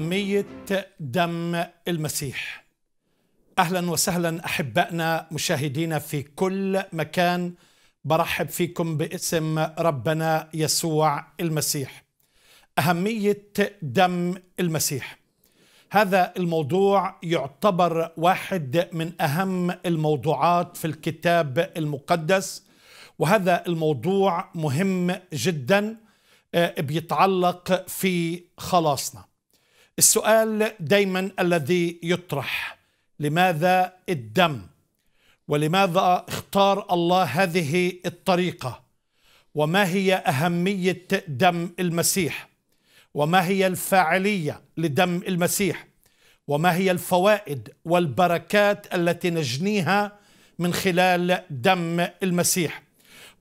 أهمية دم المسيح أهلا وسهلا أحبائنا مشاهدينا في كل مكان برحب فيكم باسم ربنا يسوع المسيح أهمية دم المسيح هذا الموضوع يعتبر واحد من أهم الموضوعات في الكتاب المقدس وهذا الموضوع مهم جداً آه، بيتعلق في خلاصنا السؤال دايما الذي يطرح لماذا الدم ولماذا اختار الله هذه الطريقه وما هي اهميه دم المسيح وما هي الفاعليه لدم المسيح وما هي الفوائد والبركات التي نجنيها من خلال دم المسيح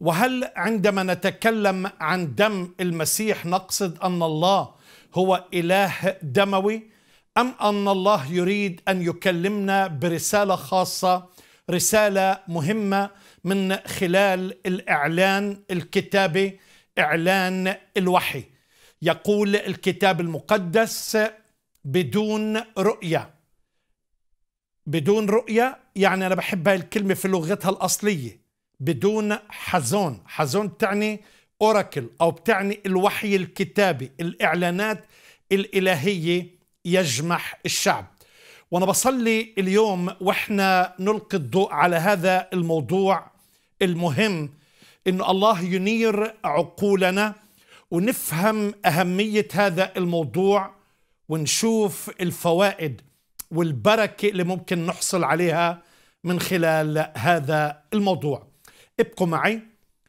وهل عندما نتكلم عن دم المسيح نقصد ان الله هو إله دموي أم أن الله يريد أن يكلمنا برسالة خاصة رسالة مهمة من خلال الإعلان الكتابي إعلان الوحي يقول الكتاب المقدس بدون رؤية بدون رؤية يعني أنا بحب هاي الكلمة في لغتها الأصلية بدون حزون حزون تعني اوراكل او بتعني الوحي الكتابي الاعلانات الالهيه يجمح الشعب وانا بصلي اليوم واحنا نلقي الضوء على هذا الموضوع المهم انه الله ينير عقولنا ونفهم اهميه هذا الموضوع ونشوف الفوائد والبركه اللي ممكن نحصل عليها من خلال هذا الموضوع ابقوا معي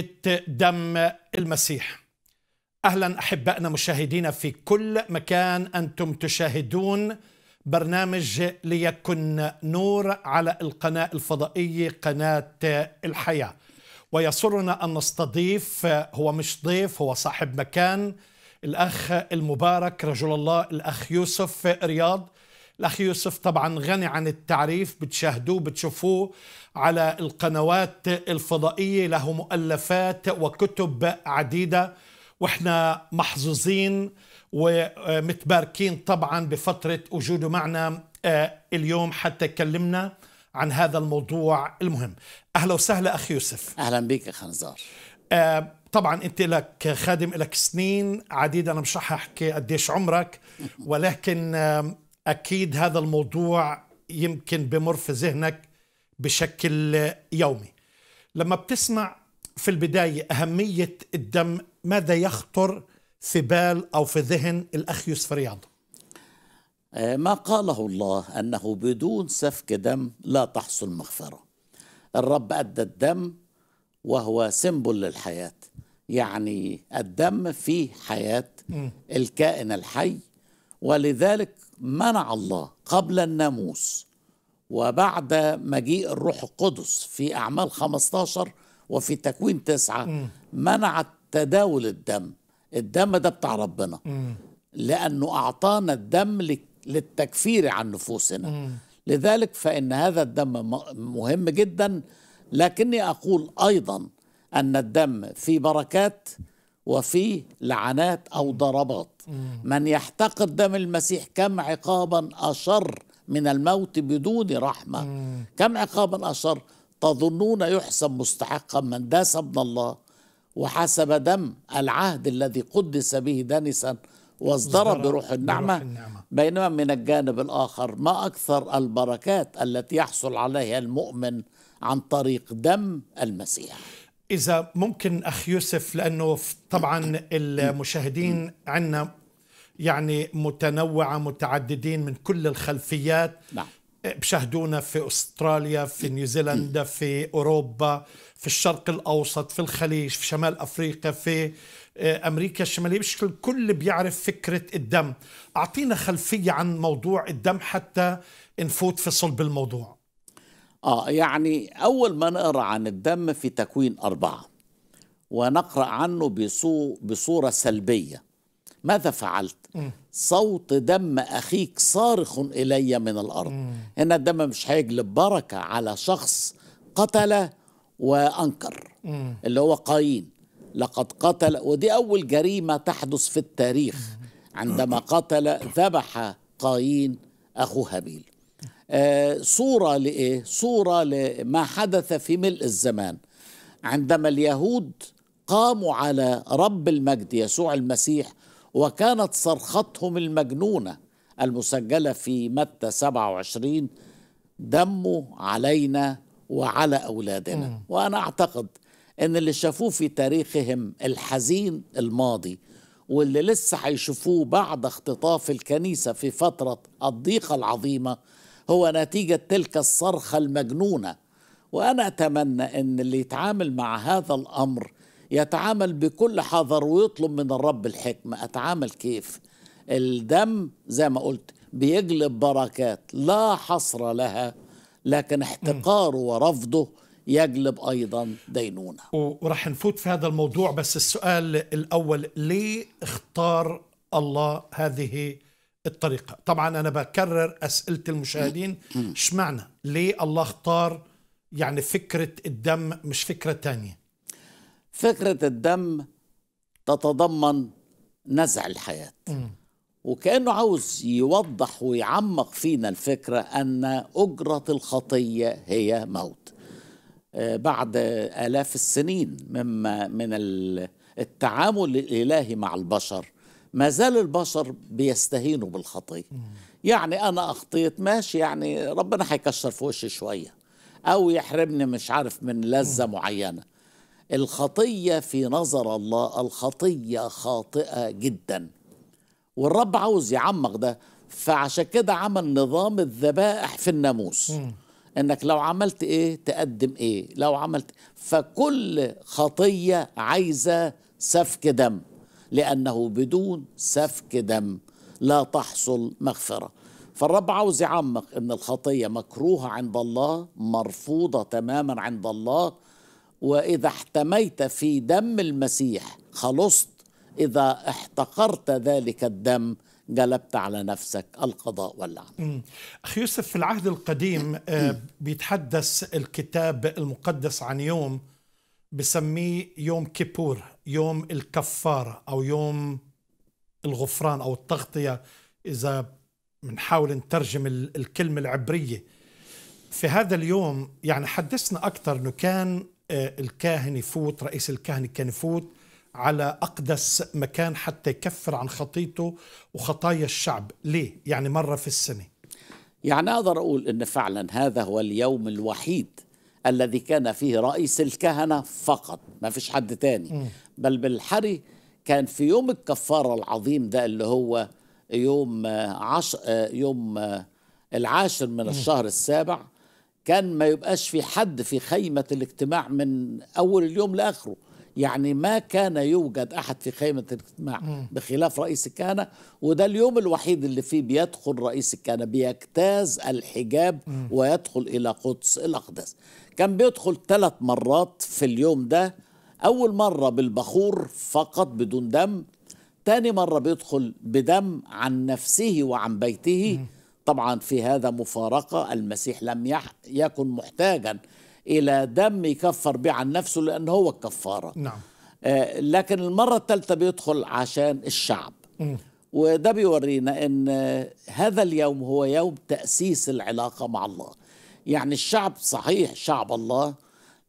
بقضية دم المسيح أهلا أحبائنا مشاهدينا في كل مكان أنتم تشاهدون برنامج ليكن نور على القناة الفضائية قناة الحياة ويسرنا أن نستضيف هو مش ضيف هو صاحب مكان الأخ المبارك رجل الله الأخ يوسف رياض الأخ يوسف طبعا غني عن التعريف بتشاهدوه بتشوفوه على القنوات الفضائية له مؤلفات وكتب عديدة وإحنا محظوظين ومتباركين طبعا بفترة وجوده معنا آه، اليوم حتى يكلمنا عن هذا الموضوع المهم أهلا وسهلا أخي يوسف أهلا بك أخ نزار آه، طبعا انت لك خادم لك سنين عديده انا مش رح احكي قديش عمرك ولكن آه، اكيد هذا الموضوع يمكن بمر في ذهنك بشكل يومي لما بتسمع في البدايه اهميه الدم ماذا يخطر في بال او في ذهن الاخ يوسف رياض آه، ما قاله الله انه بدون سفك دم لا تحصل مغفره الرب ادى الدم وهو سيمبل للحياه يعني الدم فيه حياه الكائن الحي ولذلك منع الله قبل الناموس وبعد مجيء الروح القدس في أعمال 15 وفي تكوين تسعة منع تداول الدم الدم ده بتاع ربنا لأنه أعطانا الدم للتكفير عن نفوسنا لذلك فإن هذا الدم مهم جدا لكني أقول أيضا أن الدم في بركات وفي لعنات أو ضربات من يحتقر دم المسيح كم عقابا أشر من الموت بدون رحمة كم عقابا أشر تظنون يحسب مستحقا من داس ابن الله وحسب دم العهد الذي قدس به دنسا واصدر بروح النعمة, بروح النعمة بينما من الجانب الآخر ما أكثر البركات التي يحصل عليها المؤمن عن طريق دم المسيح إذا ممكن أخ يوسف لأنه طبعا المشاهدين عندنا يعني متنوعة متعددين من كل الخلفيات نعم. بشاهدونا في أستراليا في نيوزيلندا في أوروبا في الشرق الأوسط في الخليج في شمال أفريقيا في آه، أمريكا الشمالية بشكل الكل بيعرف فكرة الدم أعطينا خلفية عن موضوع الدم حتى نفوت في صلب الموضوع آه يعني أول ما نقرأ عن الدم في تكوين أربعة ونقرأ عنه بصورة سلبية ماذا فعلت صوت دم أخيك صارخ إلي من الأرض هنا الدم مش هيجلب بركة على شخص قتل وأنكر اللي هو قايين لقد قتل ودي أول جريمة تحدث في التاريخ عندما قتل ذبح قايين أخو هابيل آه صورة لإيه؟ صورة لما حدث في ملء الزمان عندما اليهود قاموا على رب المجد يسوع المسيح وكانت صرختهم المجنونة المسجلة في متى 27 دموا علينا وعلى أولادنا مم. وأنا أعتقد أن اللي شافوه في تاريخهم الحزين الماضي واللي لسه هيشوفوه بعد اختطاف الكنيسة في فترة الضيقة العظيمة هو نتيجة تلك الصرخة المجنونة وأنا أتمنى أن اللي يتعامل مع هذا الأمر يتعامل بكل حذر ويطلب من الرب الحكمة أتعامل كيف الدم زي ما قلت بيجلب بركات لا حصر لها لكن احتقاره ورفضه يجلب ايضا دينونه وراح نفوت في هذا الموضوع بس السؤال الاول ليه اختار الله هذه الطريقه طبعا انا بكرر اسئله المشاهدين اشمعنى ليه الله اختار يعني فكره الدم مش فكره تانية فكرة الدم تتضمن نزع الحياة وكأنه عاوز يوضح ويعمق فينا الفكرة أن أجرة الخطية هي موت آه، بعد آلاف السنين مما من التعامل الإلهي مع البشر ما زال البشر بيستهينوا بالخطية يعني أنا أخطيت ماشي يعني ربنا هيكشر في وشي شوية أو يحرمني مش عارف من لذة معينة الخطية في نظر الله الخطية خاطئة جدا والرب عاوز يعمق ده فعشان كده عمل نظام الذبائح في الناموس انك لو عملت ايه تقدم ايه لو عملت فكل خطية عايزة سفك دم لأنه بدون سفك دم لا تحصل مغفرة فالرب عاوز يعمق ان الخطية مكروهة عند الله مرفوضة تماما عند الله واذا احتميت في دم المسيح خلصت اذا احتقرت ذلك الدم جلبت على نفسك القضاء واللعنة أخي يوسف في العهد القديم آه، بيتحدث الكتاب المقدس عن يوم بسميه يوم كيبور يوم الكفارة أو يوم الغفران أو التغطية إذا بنحاول نترجم الكلمة العبرية في هذا اليوم يعني حدثنا أكثر أنه كان آه، الكاهن يفوت رئيس الكهنة كان يفوت على أقدس مكان حتى يكفر عن خطيته وخطايا الشعب ليه؟ يعني مرة في السنة يعني أقدر أقول أن فعلا هذا هو اليوم الوحيد الذي كان فيه رئيس الكهنة فقط ما فيش حد تاني م. بل بالحري كان في يوم الكفارة العظيم ده اللي هو يوم عش... آه، يوم آه، العاشر من م. الشهر السابع كان ما يبقاش في حد في خيمة الاجتماع من أول اليوم لآخره يعني ما كان يوجد أحد في خيمة الاجتماع بخلاف رئيس الكهنة وده اليوم الوحيد اللي فيه بيدخل رئيس الكهنة بيجتاز الحجاب ويدخل إلى قدس الأقداس كان بيدخل ثلاث مرات في اليوم ده أول مرة بالبخور فقط بدون دم تاني مرة بيدخل بدم عن نفسه وعن بيته طبعا في هذا مفارقة المسيح لم يكن محتاجا إلى دم يكفر به عن نفسه لأن هو الكفارة نعم. آه لكن المرة الثالثة بيدخل عشان الشعب وده بيورينا أن هذا اليوم هو يوم تأسيس العلاقة مع الله يعني الشعب صحيح شعب الله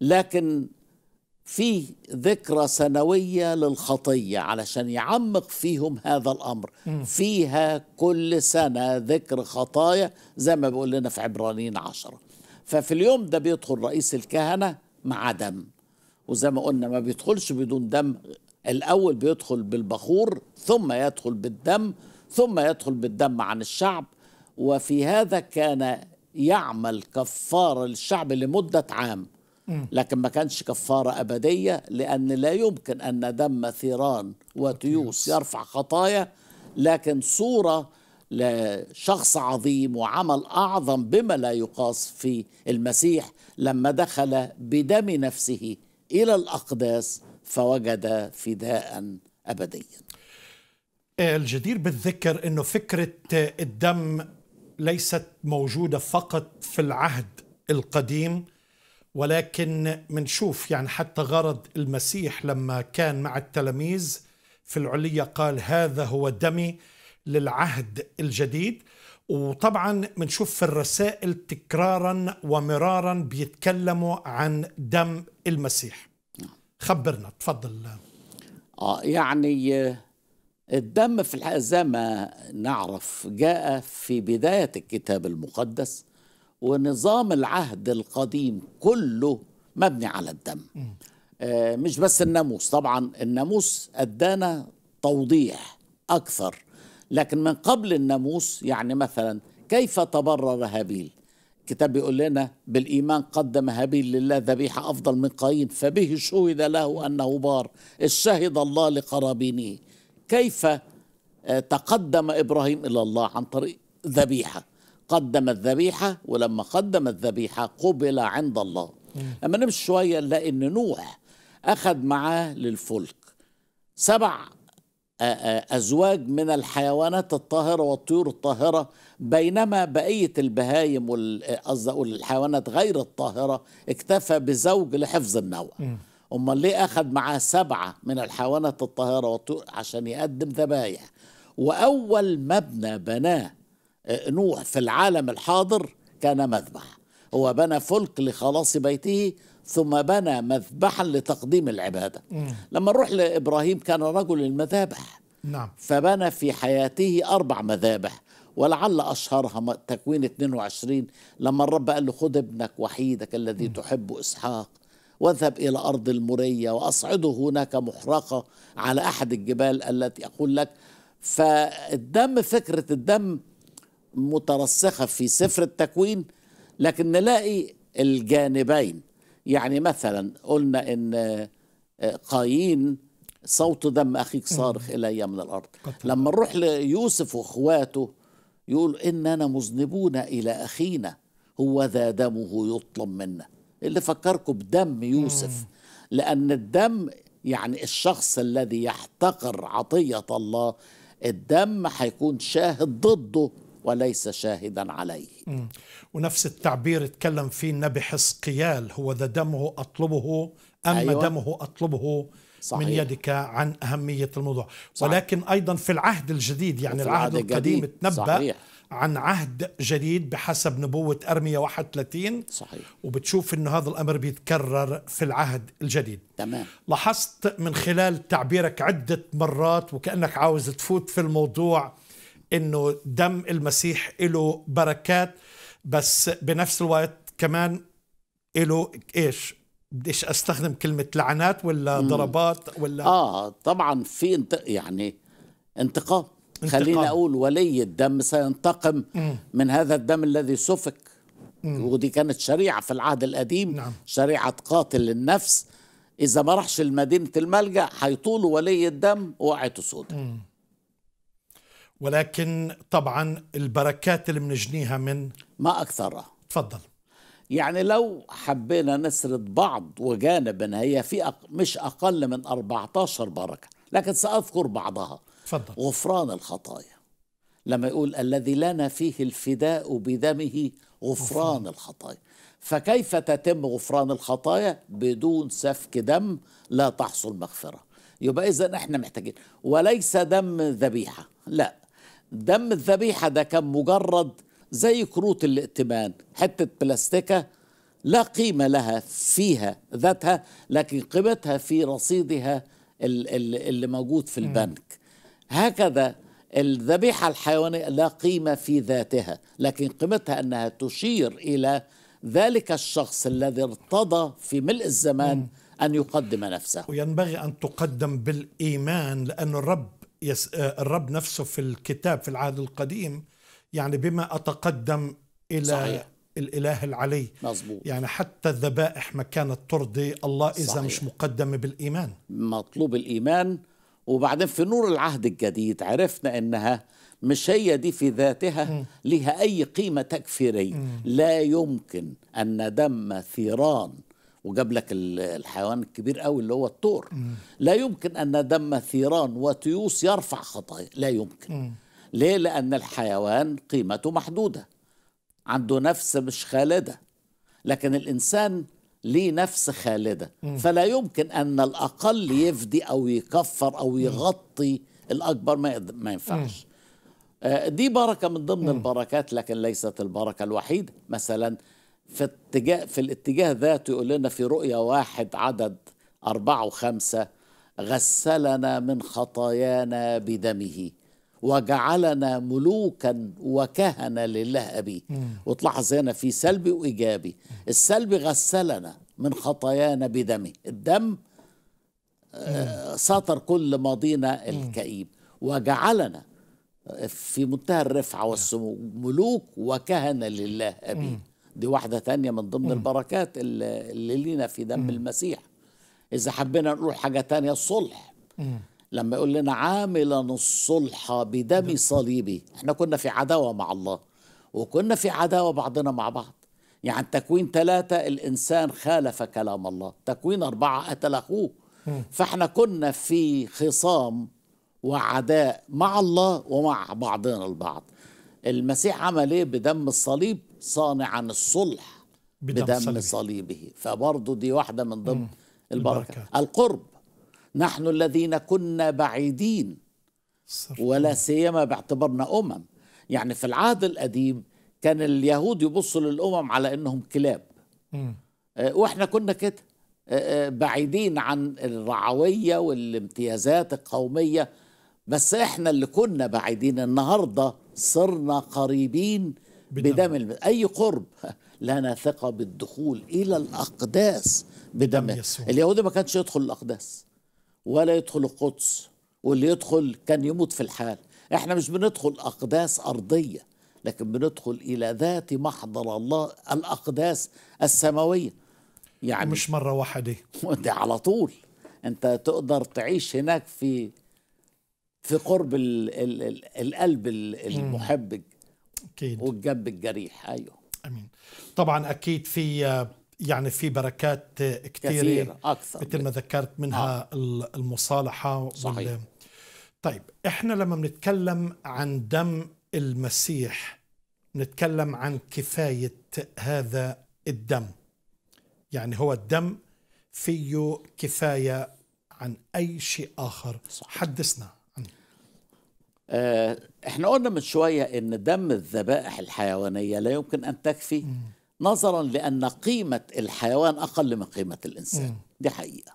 لكن في ذكرى سنوية للخطية علشان يعمق فيهم هذا الأمر م. فيها كل سنة ذكر خطايا زي ما بيقول لنا في عبرانيين عشرة ففي اليوم ده بيدخل رئيس الكهنة مع دم وزي ما قلنا ما بيدخلش بدون دم الأول بيدخل بالبخور ثم يدخل بالدم ثم يدخل بالدم عن الشعب وفي هذا كان يعمل كفارة للشعب لمدة عام لكن ما كانش كفارة أبدية لأن لا يمكن أن دم ثيران وتيوس يرفع خطايا لكن صورة لشخص عظيم وعمل أعظم بما لا يقاس في المسيح لما دخل بدم نفسه إلى الأقداس فوجد فداء أبديا آه، الجدير بالذكر أنه فكرة آه، الدم ليست موجودة فقط في العهد القديم ولكن منشوف يعني حتى غرض المسيح لما كان مع التلاميذ في العلية قال هذا هو دمي للعهد الجديد وطبعا منشوف في الرسائل تكرارا ومرارا بيتكلموا عن دم المسيح خبرنا تفضل آه يعني آه، الدم في الحقيقة زي ما نعرف جاء في بداية الكتاب المقدس ونظام العهد القديم كله مبني على الدم آه، مش بس الناموس طبعا الناموس ادانا توضيح اكثر لكن من قبل الناموس يعني مثلا كيف تبرر هابيل الكتاب بيقول لنا بالإيمان قدم هابيل لله ذبيحة أفضل من قايين فبه شهد له أنه بار الشهد الله لقرابينه كيف آه، تقدم إبراهيم إلى الله عن طريق ذبيحة قدم الذبيحة ولما قدم الذبيحة قبل عند الله لما نمشي شوية نلاقي أن نوح أخذ معاه للفلك سبع آه، آه، أزواج من الحيوانات الطاهرة والطيور الطاهرة بينما بقية البهايم قصدي أقول الحيوانات غير الطاهرة اكتفى بزوج لحفظ النوع أمال ليه أخذ معاه سبعة من الحيوانات الطاهرة والطيور عشان يقدم ذبايح وأول مبنى بناه آه، نوح في العالم الحاضر كان مذبح هو بنى فلك لخلاص بيته ثم بنى مذبحا لتقديم العبادة مم. لما نروح لإبراهيم كان رجل المذابح نعم. فبنى في حياته أربع مذابح ولعل أشهرها تكوين 22 لما الرب قال له خذ ابنك وحيدك الذي مم. تحب إسحاق واذهب إلى أرض المرية وأصعده هناك محرقة على أحد الجبال التي أقول لك فالدم فكرة الدم مترسخة في سفر التكوين لكن نلاقي الجانبين يعني مثلا قلنا ان آه، قايين صوت دم اخيك صارخ الي من الارض لما نروح ليوسف واخواته يقول اننا مذنبون الى اخينا هو ذا دمه يطلب منا اللي فكركم بدم يوسف لان الدم يعني الشخص الذي يحتقر عطيه الله الدم هيكون شاهد ضده وليس شاهدا عليه ونفس التعبير تكلم فيه النبي حسقيال هو ذا دمه أطلبه أما أيوة. دمه أطلبه صحيح. من يدك عن أهمية الموضوع صحيح. ولكن أيضا في العهد الجديد يعني العهد القديم تنبأ صحيح. عن عهد جديد بحسب نبوة أرمية 31 صحيح وبتشوف أنه هذا الأمر بيتكرر في العهد الجديد تمام لاحظت من خلال تعبيرك عدة مرات وكأنك عاوز تفوت في الموضوع انه دم المسيح له بركات بس بنفس الوقت كمان له ايش بديش استخدم كلمه لعنات ولا ضربات ولا اه طبعا في انت يعني انتقام, خليني اقول ولي الدم سينتقم مم. من هذا الدم الذي سفك مم. ودي كانت شريعه في العهد القديم نعم. شريعه قاتل النفس اذا ما راحش لمدينه الملجا هيطول ولي الدم وقعته سوداء ولكن طبعا البركات اللي بنجنيها من ما أكثرها تفضل يعني لو حبينا نسرد بعض وجانب هي في أق... مش أقل من 14 بركة لكن سأذكر بعضها تفضل. غفران الخطايا لما يقول الذي لنا فيه الفداء بدمه غفران, غفران. الخطايا فكيف تتم غفران الخطايا بدون سفك دم لا تحصل مغفرة يبقى إذا إحنا محتاجين وليس دم ذبيحة لا دم الذبيحة ده كان مجرد زي كروت الائتمان حتة بلاستيكة لا قيمة لها فيها ذاتها لكن قيمتها في رصيدها اللي موجود في البنك هكذا الذبيحة الحيوانية لا قيمة في ذاتها لكن قيمتها أنها تشير إلى ذلك الشخص الذي ارتضى في ملء الزمان أن يقدم نفسه وينبغي أن تقدم بالإيمان لأن الرب يس آه، الرب نفسه في الكتاب في العهد القديم يعني بما أتقدم إلى صحيح. الإله العلي مظبوط يعني حتى الذبائح ما كانت ترضي الله إذا صحيح. مش مقدمة بالإيمان مطلوب الإيمان وبعدين في نور العهد الجديد عرفنا إنها مش هي دي في ذاتها لها أي قيمة تكفيرية لا يمكن أن دم ثيران وجاب لك الحيوان الكبير قوي اللي هو الطور لا يمكن ان دم ثيران وتيوس يرفع خطايا لا يمكن مم. ليه لان الحيوان قيمته محدوده عنده نفس مش خالده لكن الانسان ليه نفس خالده مم. فلا يمكن ان الاقل يفدي او يكفر او يغطي الاكبر ما ما ينفعش آه، دي بركه من ضمن البركات لكن ليست البركه الوحيده مثلا في اتجاه في الاتجاه ذاته يقول لنا في رؤية واحد عدد أربعة وخمسة غسلنا من خطايانا بدمه وجعلنا ملوكا وكهنة لله أبي وتلاحظ هنا في سلبي وإيجابي السلبي غسلنا من خطايانا بدمه الدم آه، سطر كل ماضينا الكئيب وجعلنا في منتهى الرفعة نعم. والسمو ملوك وكهنة لله أبي دي واحدة ثانية من ضمن البركات اللي لينا في دم المسيح إذا حبينا نقول حاجة ثانية الصلح لما يقول لنا عاملا الصلح بدم صليبي احنا كنا في عداوة مع الله وكنا في عداوة بعضنا مع بعض يعني تكوين ثلاثة الإنسان خالف كلام الله تكوين أربعة قتل أخوه فاحنا كنا في خصام وعداء مع الله ومع بعضنا البعض المسيح عمل ايه بدم الصليب صانعا الصلح بدم, بدم صليبه فبرضه دي واحدة من ضمن البركة البركات. القرب نحن الذين كنا بعيدين ولا سيما باعتبارنا أمم يعني في العهد القديم كان اليهود يبصوا للأمم على أنهم كلاب آه، واحنا كنا كده آه، آه، بعيدين عن الرعوية والامتيازات القومية بس احنا اللي كنا بعيدين النهاردة صرنا قريبين بدم, بدم أي قرب لنا ثقة بالدخول إلى الأقداس بدم اليهودي ما كانش يدخل الأقداس ولا يدخل القدس واللي يدخل كان يموت في الحال احنا مش بندخل أقداس أرضية لكن بندخل إلى ذات محضر الله الأقداس السماوية يعني مش مرة واحدة انت على طول أنت تقدر تعيش هناك في في قرب القلب المحب أكيد وتجب الجريح أيوه أمين طبعا أكيد في يعني في بركات كثيرة كثير أكثر مثل ما ذكرت منها آه. المصالحة صحيح وال... طيب إحنا لما بنتكلم عن دم المسيح نتكلم عن كفاية هذا الدم يعني هو الدم فيه كفاية عن أي شيء آخر صحيح. حدثنا آه، احنا قلنا من شوية ان دم الذبائح الحيوانية لا يمكن ان تكفي نظرا لان قيمة الحيوان اقل من قيمة الانسان دي حقيقة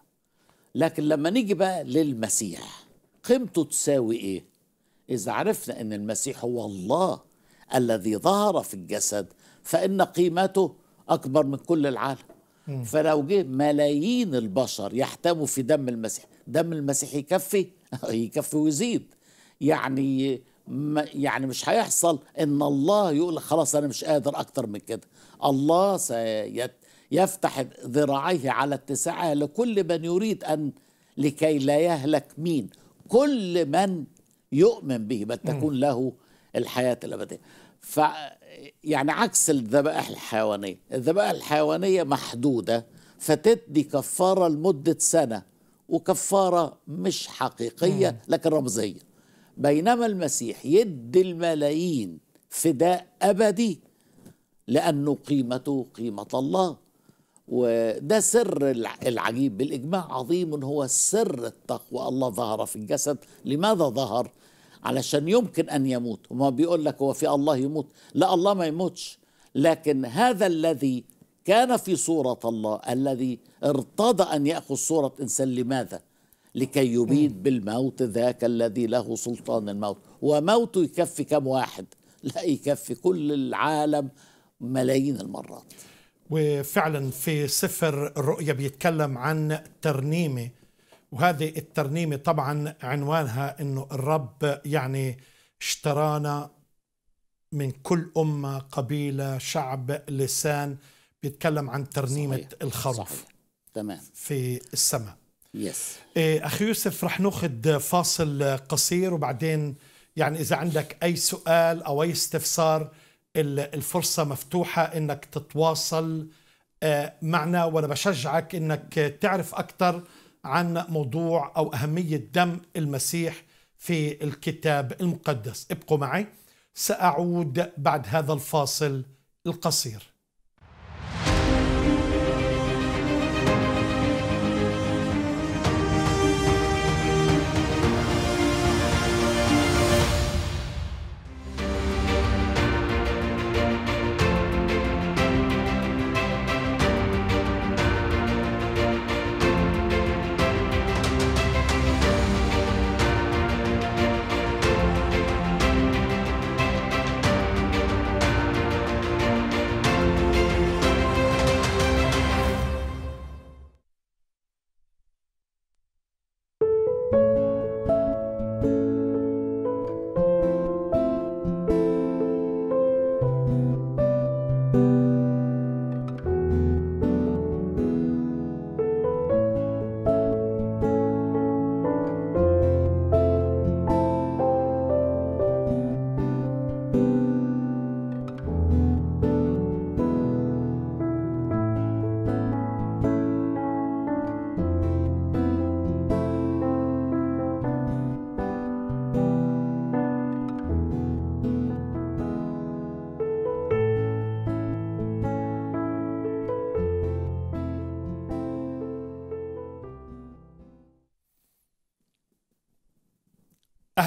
لكن لما نيجي بقى للمسيح قيمته تساوي ايه اذا عرفنا ان المسيح هو الله الذي ظهر في الجسد فان قيمته اكبر من كل العالم فلو جه ملايين البشر يحتموا في دم المسيح دم المسيح يكفي يكفي ويزيد يعني يعني مش هيحصل ان الله يقول خلاص انا مش قادر اكتر من كده الله سيفتح ذراعيه على اتساعها لكل من يريد ان لكي لا يهلك مين كل من يؤمن به بل تكون له الحياه الابديه ف يعني عكس الذبائح الحيوانيه الذبائح الحيوانيه محدوده فتدي كفاره لمده سنه وكفاره مش حقيقيه لكن رمزيه بينما المسيح يدي الملايين فداء أبدي لأنه قيمته قيمة الله وده سر العجيب بالإجماع عظيم هو سر التقوى الله ظهر في الجسد لماذا ظهر؟ علشان يمكن أن يموت وما بيقول لك هو في الله يموت لا الله ما يموتش لكن هذا الذي كان في صورة الله الذي ارتضى أن يأخذ صورة إنسان لماذا؟ لكي يبيد بالموت ذاك الذي له سلطان الموت وموته يكفي كم واحد لا يكفي كل العالم ملايين المرات وفعلا في سفر الرؤيا بيتكلم عن ترنيمه وهذه الترنيمه طبعا عنوانها انه الرب يعني اشترانا من كل امه قبيله شعب لسان بيتكلم عن ترنيمه صحيح. الخروف صحيح. تمام في السماء يس إيه، اخي يوسف رح ناخذ فاصل قصير وبعدين يعني اذا عندك اي سؤال او اي استفسار الفرصه مفتوحه انك تتواصل آه، معنا وانا بشجعك انك تعرف اكثر عن موضوع او اهميه دم المسيح في الكتاب المقدس ابقوا معي ساعود بعد هذا الفاصل القصير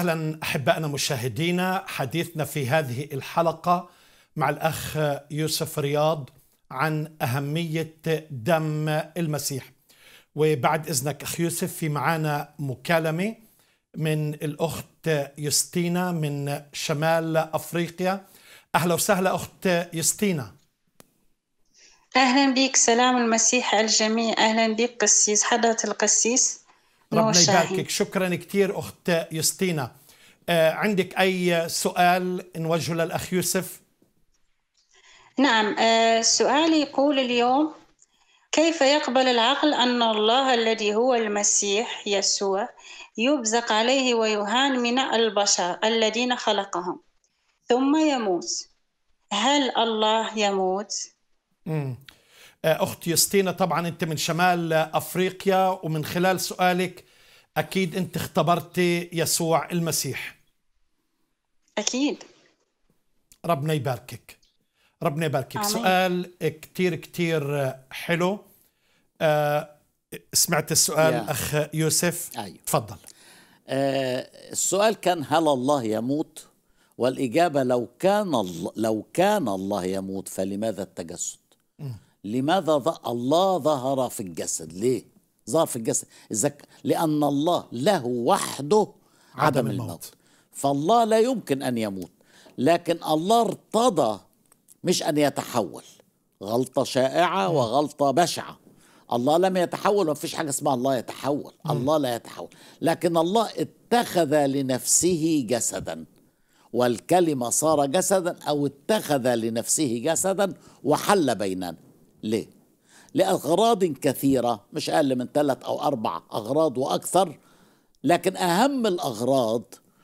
اهلا احبائنا مشاهدينا حديثنا في هذه الحلقه مع الاخ يوسف رياض عن اهميه دم المسيح وبعد اذنك اخ يوسف في معانا مكالمه من الاخت يوستينا من شمال افريقيا اهلا وسهلا اخت يوستينا اهلا بك سلام المسيح على الجميع اهلا بك قسيس حضره القسيس ربنا يباركك شكرا كثير أخت يسطينا آه، عندك أي سؤال نوجهه للأخ يوسف نعم آه، سؤالي يقول اليوم كيف يقبل العقل أن الله الذي هو المسيح يسوع يبزق عليه ويهان من البشر الذين خلقهم ثم يموت هل الله يموت؟ مم. آه، اخت يوستينا طبعا انت من شمال افريقيا ومن خلال سؤالك اكيد انت اختبرتي يسوع المسيح اكيد ربنا يباركك ربنا يباركك آمين. سؤال كتير كتير حلو آه، سمعت السؤال يا. اخ يوسف أيوه. تفضل آه، السؤال كان هل الله يموت والاجابه لو كان الله لو كان الله يموت فلماذا التجسد م. لماذا ظ... الله ظهر في الجسد ليه ظهر في الجسد إذا لأن الله له وحده عدم, عدم الموت. الموت فالله لا يمكن أن يموت لكن الله ارتضى مش أن يتحول غلطة شائعة م. وغلطة بشعة الله لم يتحول ما فيش حاجة اسمها الله يتحول م. الله لا يتحول لكن الله اتخذ لنفسه جسدا والكلمة صار جسدا أو اتخذ لنفسه جسدا وحل بيننا ليه؟ لأغراض كثيرة مش أقل من ثلاث أو أربع أغراض وأكثر لكن أهم الأغراض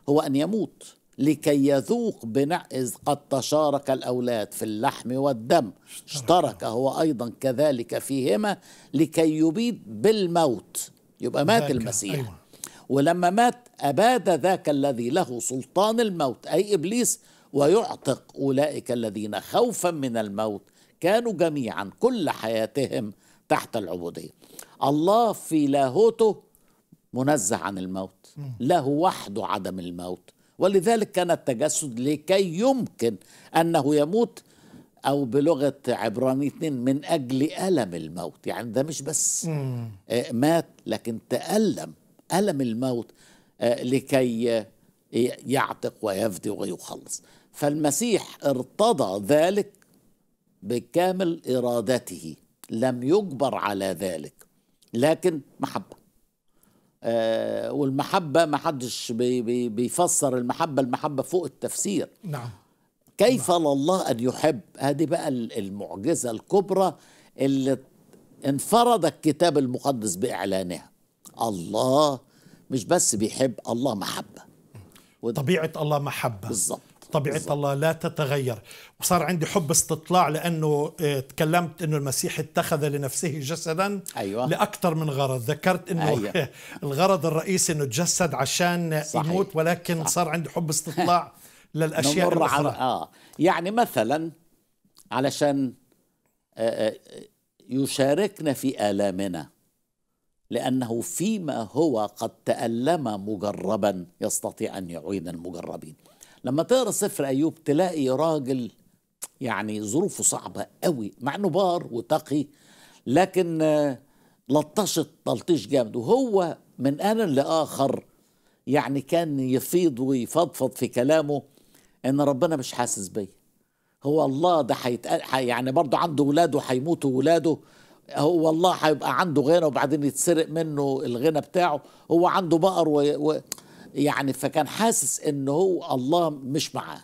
هو أن يموت لكي يذوق بنع إذ قد تشارك الأولاد في اللحم والدم اشترك هو أيضا كذلك فيهما لكي يبيد بالموت يبقى مات المسيح أيوة. ولما مات أباد ذاك الذي له سلطان الموت أي إبليس ويعتق أولئك الذين خوفا من الموت كانوا جميعا كل حياتهم تحت العبودية الله في لاهوته منزه عن الموت له وحده عدم الموت ولذلك كان التجسد لكي يمكن أنه يموت أو بلغة عبراني اثنين من أجل ألم الموت يعني ده مش بس آه، مات لكن تألم ألم الموت آه، لكي آه، يعتق ويفدي ويخلص فالمسيح ارتضى ذلك بكامل إرادته لم يجبر على ذلك لكن محبة آه والمحبة ما حدش بي بي بيفسر المحبة المحبة فوق التفسير نعم كيف نعم. لله أن يحب هذه بقى المعجزة الكبرى اللي انفرد الكتاب المقدس بإعلانها الله مش بس بيحب الله محبة طبيعة الله محبة بالظبط طبيعه بالزبط. الله لا تتغير وصار عندي حب استطلاع لانه آه، تكلمت انه المسيح اتخذ لنفسه جسدا أيوة. لاكثر من غرض ذكرت انه أيوة. الغرض الرئيسي انه تجسد عشان صحيح. يموت ولكن صح. صار عندي حب استطلاع للاشياء الاخرى على... آه. يعني مثلا علشان آه، آه، يشاركنا في الامنا لأنه فيما هو قد تألم مجربا يستطيع أن يعين المجربين لما تقرا سفر ايوب تلاقي راجل يعني ظروفه صعبه قوي مع انه بار وتقي لكن آه، لطشت تلطيش جامد وهو من انا لاخر يعني كان يفيض ويفضفض في كلامه ان ربنا مش حاسس بيا هو الله ده هيتقال يعني برضه عنده ولاده هيموتوا ولاده هو الله هيبقى عنده غنى وبعدين يتسرق منه الغنى بتاعه هو عنده بقر و... و... يعني فكان حاسس ان هو الله مش معاه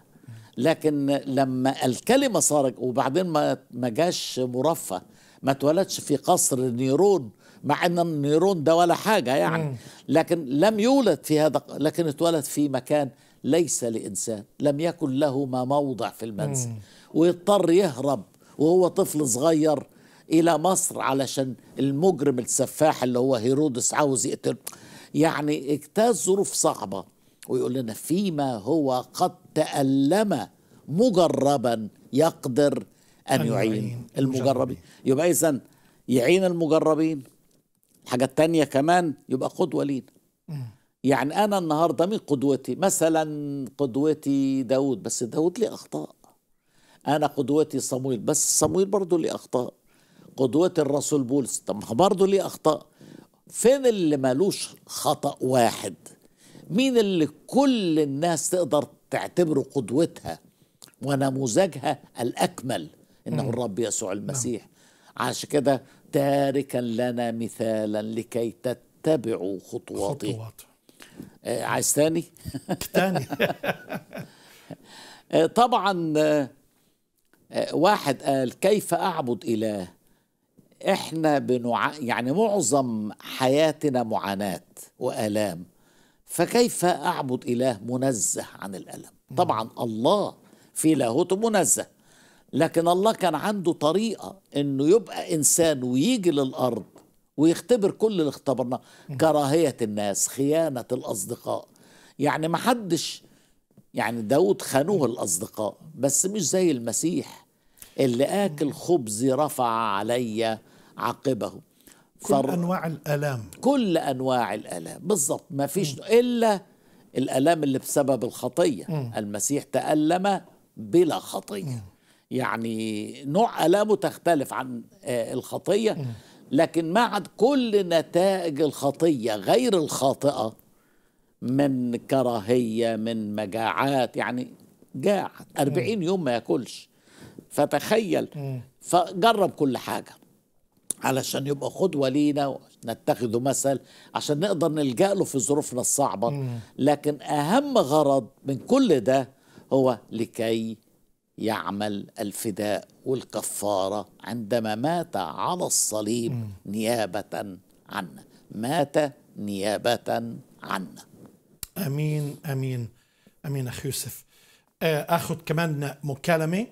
لكن لما الكلمه صارت وبعدين ما ما جاش مرفه ما اتولدش في قصر نيرون مع ان النيرون ده ولا حاجه يعني لكن لم يولد في هذا لكن اتولد في مكان ليس لانسان لم يكن له ما موضع في المنزل ويضطر يهرب وهو طفل صغير الى مصر علشان المجرم السفاح اللي هو هيرودس عاوز يقتله يعني اجتاز ظروف صعبة ويقول لنا فيما هو قد تألم مجربا يقدر أن, يعين, المجربين يبقى إذا يعين المجربين الحاجة الثانيه كمان يبقى قدوة لينا يعني أنا النهاردة مين قدوتي مثلا قدوتي داود بس داود ليه أخطاء أنا قدوتي صمويل بس صمويل برضه ليه أخطاء قدوتي الرسول بولس طب برضه ليه أخطاء فين اللي مالوش خطأ واحد مين اللي كل الناس تقدر تعتبره قدوتها ونموذجها الأكمل إنه نعم. الرب يسوع نعم. المسيح عشان كده تاركا لنا مثالا لكي تتبعوا خطواته خطوات. آه عايز تاني تاني آه طبعا آه،, آه واحد قال كيف أعبد إله احنا بنوع... يعني معظم حياتنا معاناة وآلام فكيف أعبد إله منزه عن الألم طبعا الله في لاهوته منزه لكن الله كان عنده طريقة انه يبقى انسان ويجي للارض ويختبر كل اللي اختبرناه كراهية الناس خيانة الاصدقاء يعني ما حدش يعني داود خانوه الاصدقاء بس مش زي المسيح اللي اكل خبزي رفع عليّ عقبه كل فر... انواع الالام كل انواع الالام بالظبط ما فيش الا الالام اللي بسبب الخطيه م. المسيح تالم بلا خطيه م. يعني نوع الامه تختلف عن آه، الخطيه لكن لكن عد كل نتائج الخطيه غير الخاطئه من كراهيه من مجاعات يعني جاع 40 يوم ما ياكلش فتخيل فجرب كل حاجه علشان يبقى قدوة لينا نتخذه مثل عشان نقدر نلجأ له في ظروفنا الصعبة لكن أهم غرض من كل ده هو لكي يعمل الفداء والكفارة عندما مات على الصليب نيابة عنا مات نيابة عنا امين امين امين اخ يوسف آه، اخذ كمان مكالمه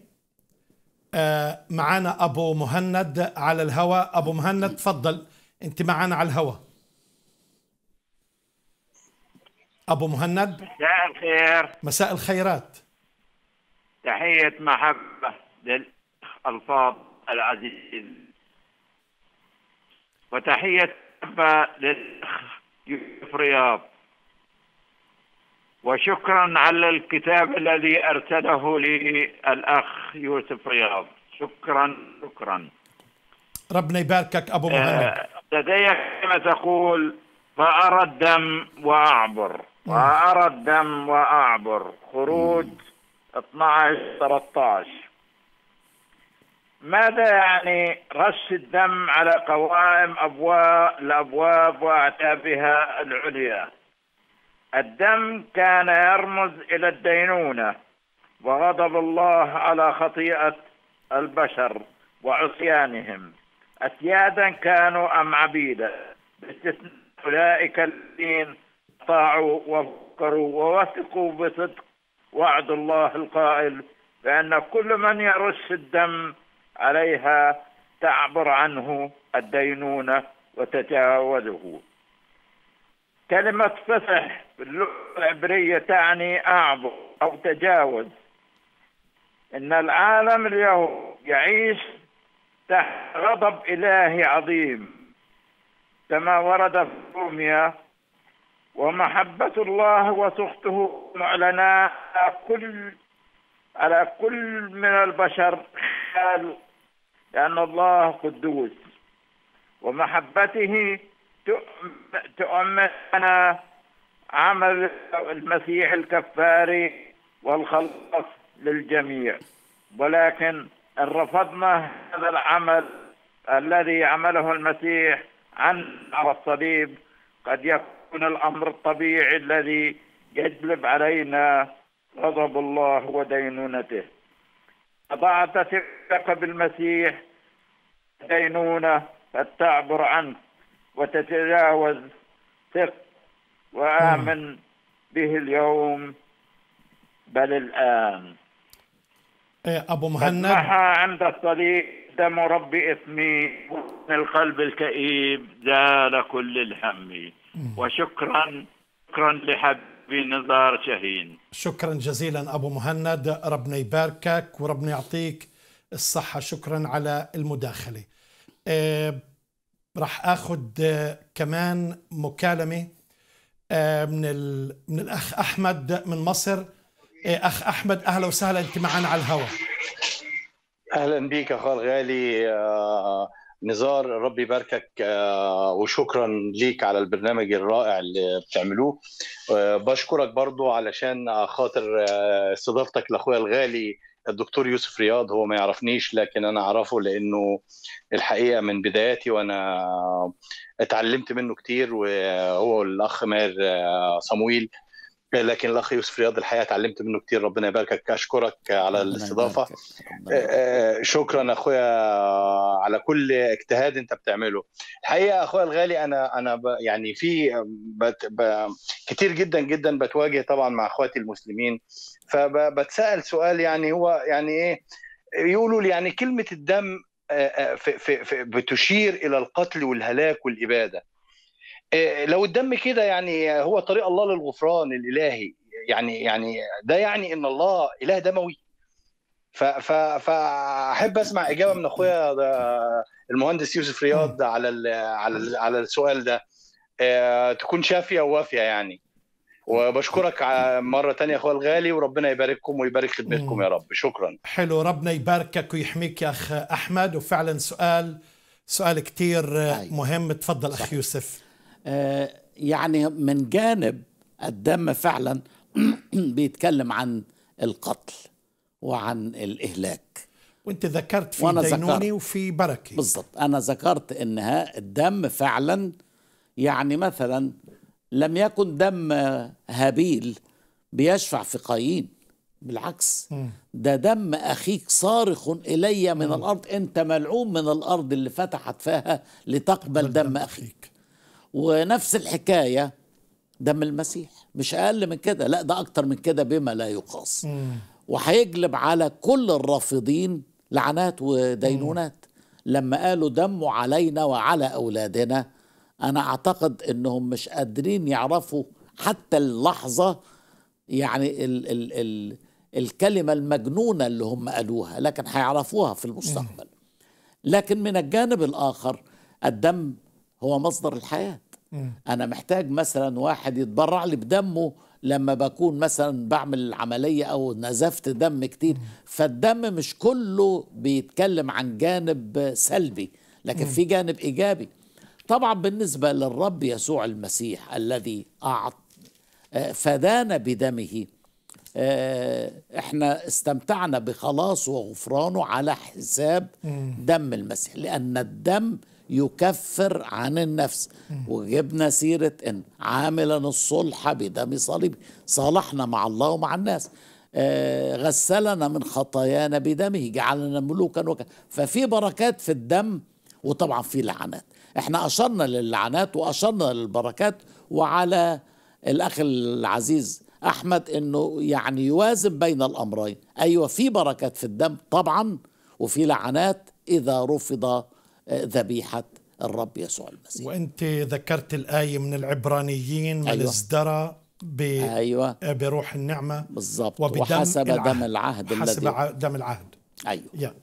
آه، معانا ابو مهند على الهواء ابو مهند تفضل انت معانا على الهواء ابو مهند مساء الخير مساء الخيرات تحيه محبه للاخ الفاضل العزيز وتحيه محبه للاخ يوسف رياض وشكرا على الكتاب الذي ارسله لي الاخ يوسف رياض شكرا شكرا ربنا يباركك ابو آه، محمد لدي كما تقول فارى الدم واعبر وأرى الدم وأعبر خروج 12 13 ماذا يعني رش الدم على قوائم أبواب الأبواب وأعتابها العليا الدم كان يرمز إلى الدينونة وغضب الله على خطيئة البشر وعصيانهم أسيادا كانوا أم عبيدا باستثناء أولئك الذين طاعوا وفكروا ووثقوا بصدق وعد الله القائل بأن كل من يرش الدم عليها تعبر عنه الدينونة وتتجاوزه كلمة فصح باللغة العبرية تعني أعظم أو تجاوز إن العالم اليوم يعيش تحت غضب إلهي عظيم كما ورد في روميا ومحبة الله وسخطه معلنة على كل على كل من البشر خال لأن الله قدوس ومحبته تؤمننا عمل المسيح الكفاري والخلاص للجميع ولكن إن رفضنا هذا العمل الذي عمله المسيح عن على الصليب قد يكون الأمر الطبيعي الذي يجلب علينا غضب الله ودينونته أضعت ثقتك بالمسيح دينونة فتعبر عنك وتتجاوز ثق وآمن به اليوم بل الآن إيه، أبو مهند عند الصليب دم رب إثمي من القلب الكئيب زال كل الهم وشكرا شكرا لحبي نزار شاهين شكرا جزيلا أبو مهند ربنا يباركك وربنا يعطيك الصحة شكرا على المداخلة إيه، راح اخذ آه، كمان مكالمه آه، من من الاخ احمد من مصر آه، اخ احمد اهلا وسهلا انت معنا على الهواء اهلا بك اخو الغالي نزار ربي يباركك وشكرا ليك على البرنامج الرائع اللي بتعملوه بشكرك برضو علشان خاطر استضافتك لاخويا الغالي الدكتور يوسف رياض هو ما يعرفنيش لكن انا اعرفه لانه الحقيقه من بداياتي وانا اتعلمت منه كتير وهو الاخ ماهر آه، صمويل لكن الاخ يوسف رياض الحقيقه اتعلمت منه كتير ربنا يباركك اشكرك على الاستضافه آه، آه، شكرا اخويا على كل اجتهاد انت بتعمله الحقيقه اخويا الغالي انا انا يعني في بت ب كتير جدا جدا بتواجه طبعا مع اخواتي المسلمين فبتسال سؤال يعني هو يعني ايه يقولوا لي يعني كلمه الدم آه، في في في بتشير الى القتل والهلاك والاباده إيه، لو الدم كده يعني هو طريق الله للغفران الالهي يعني يعني ده يعني ان الله اله دموي فاحب اسمع اجابه من اخويا آه، المهندس يوسف رياض على على على السؤال ده آه، تكون شافيه ووافيه يعني وبشكرك آه، مره تانية اخويا الغالي وربنا يبارككم ويبارك خدمتكم يا رب شكرا حلو ربنا يباركك ويحميك يا اخ احمد وفعلا سؤال سؤال كتير مهم تفضل اخ يوسف آه، يعني من جانب الدم فعلا بيتكلم عن القتل وعن الإهلاك وانت ذكرت في دينوني وفي بركة بالضبط أنا ذكرت إنها الدم فعلا يعني مثلا لم يكن دم هابيل بيشفع في قايين بالعكس ده دم أخيك صارخ إلي من الأرض أنت ملعون من الأرض اللي فتحت فيها لتقبل دم أخيك ونفس الحكاية دم المسيح مش أقل من كده لا ده أكتر من كده بما لا يقاس وهيجلب على كل الرافضين لعنات ودينونات لما قالوا دمه علينا وعلى أولادنا أنا أعتقد أنهم مش قادرين يعرفوا حتى اللحظة يعني ال ال ال الكلمة المجنونة اللي هم قالوها لكن هيعرفوها في المستقبل لكن من الجانب الآخر الدم هو مصدر الحياة أنا محتاج مثلا واحد يتبرع لي بدمه لما بكون مثلا بعمل العملية أو نزفت دم كتير فالدم مش كله بيتكلم عن جانب سلبي لكن في جانب إيجابي طبعا بالنسبة للرب يسوع المسيح الذي أعط آه، فدانا بدمه آه، احنا استمتعنا بخلاصه وغفرانه على حساب دم المسيح لأن الدم يكفر عن النفس وجبنا سيرة إن عاملا الصلح بدم صليبي صالحنا مع الله ومع الناس آه غسلنا من خطايانا بدمه جعلنا ملوكا وكا ففي بركات في الدم وطبعا في لعنات احنا أشرنا للعنات وأشرنا للبركات وعلى الأخ العزيز أحمد أنه يعني يوازن بين الأمرين أيوة في بركات في الدم طبعا وفي لعنات إذا رفض ذبيحه الرب يسوع المسيح وانت ذكرت الايه من العبرانيين أيوة. من ازدرى ب... أيوة. بروح النعمه بالظبط وحسب العهد. دم العهد حسب الذي... دم العهد ايوه يا.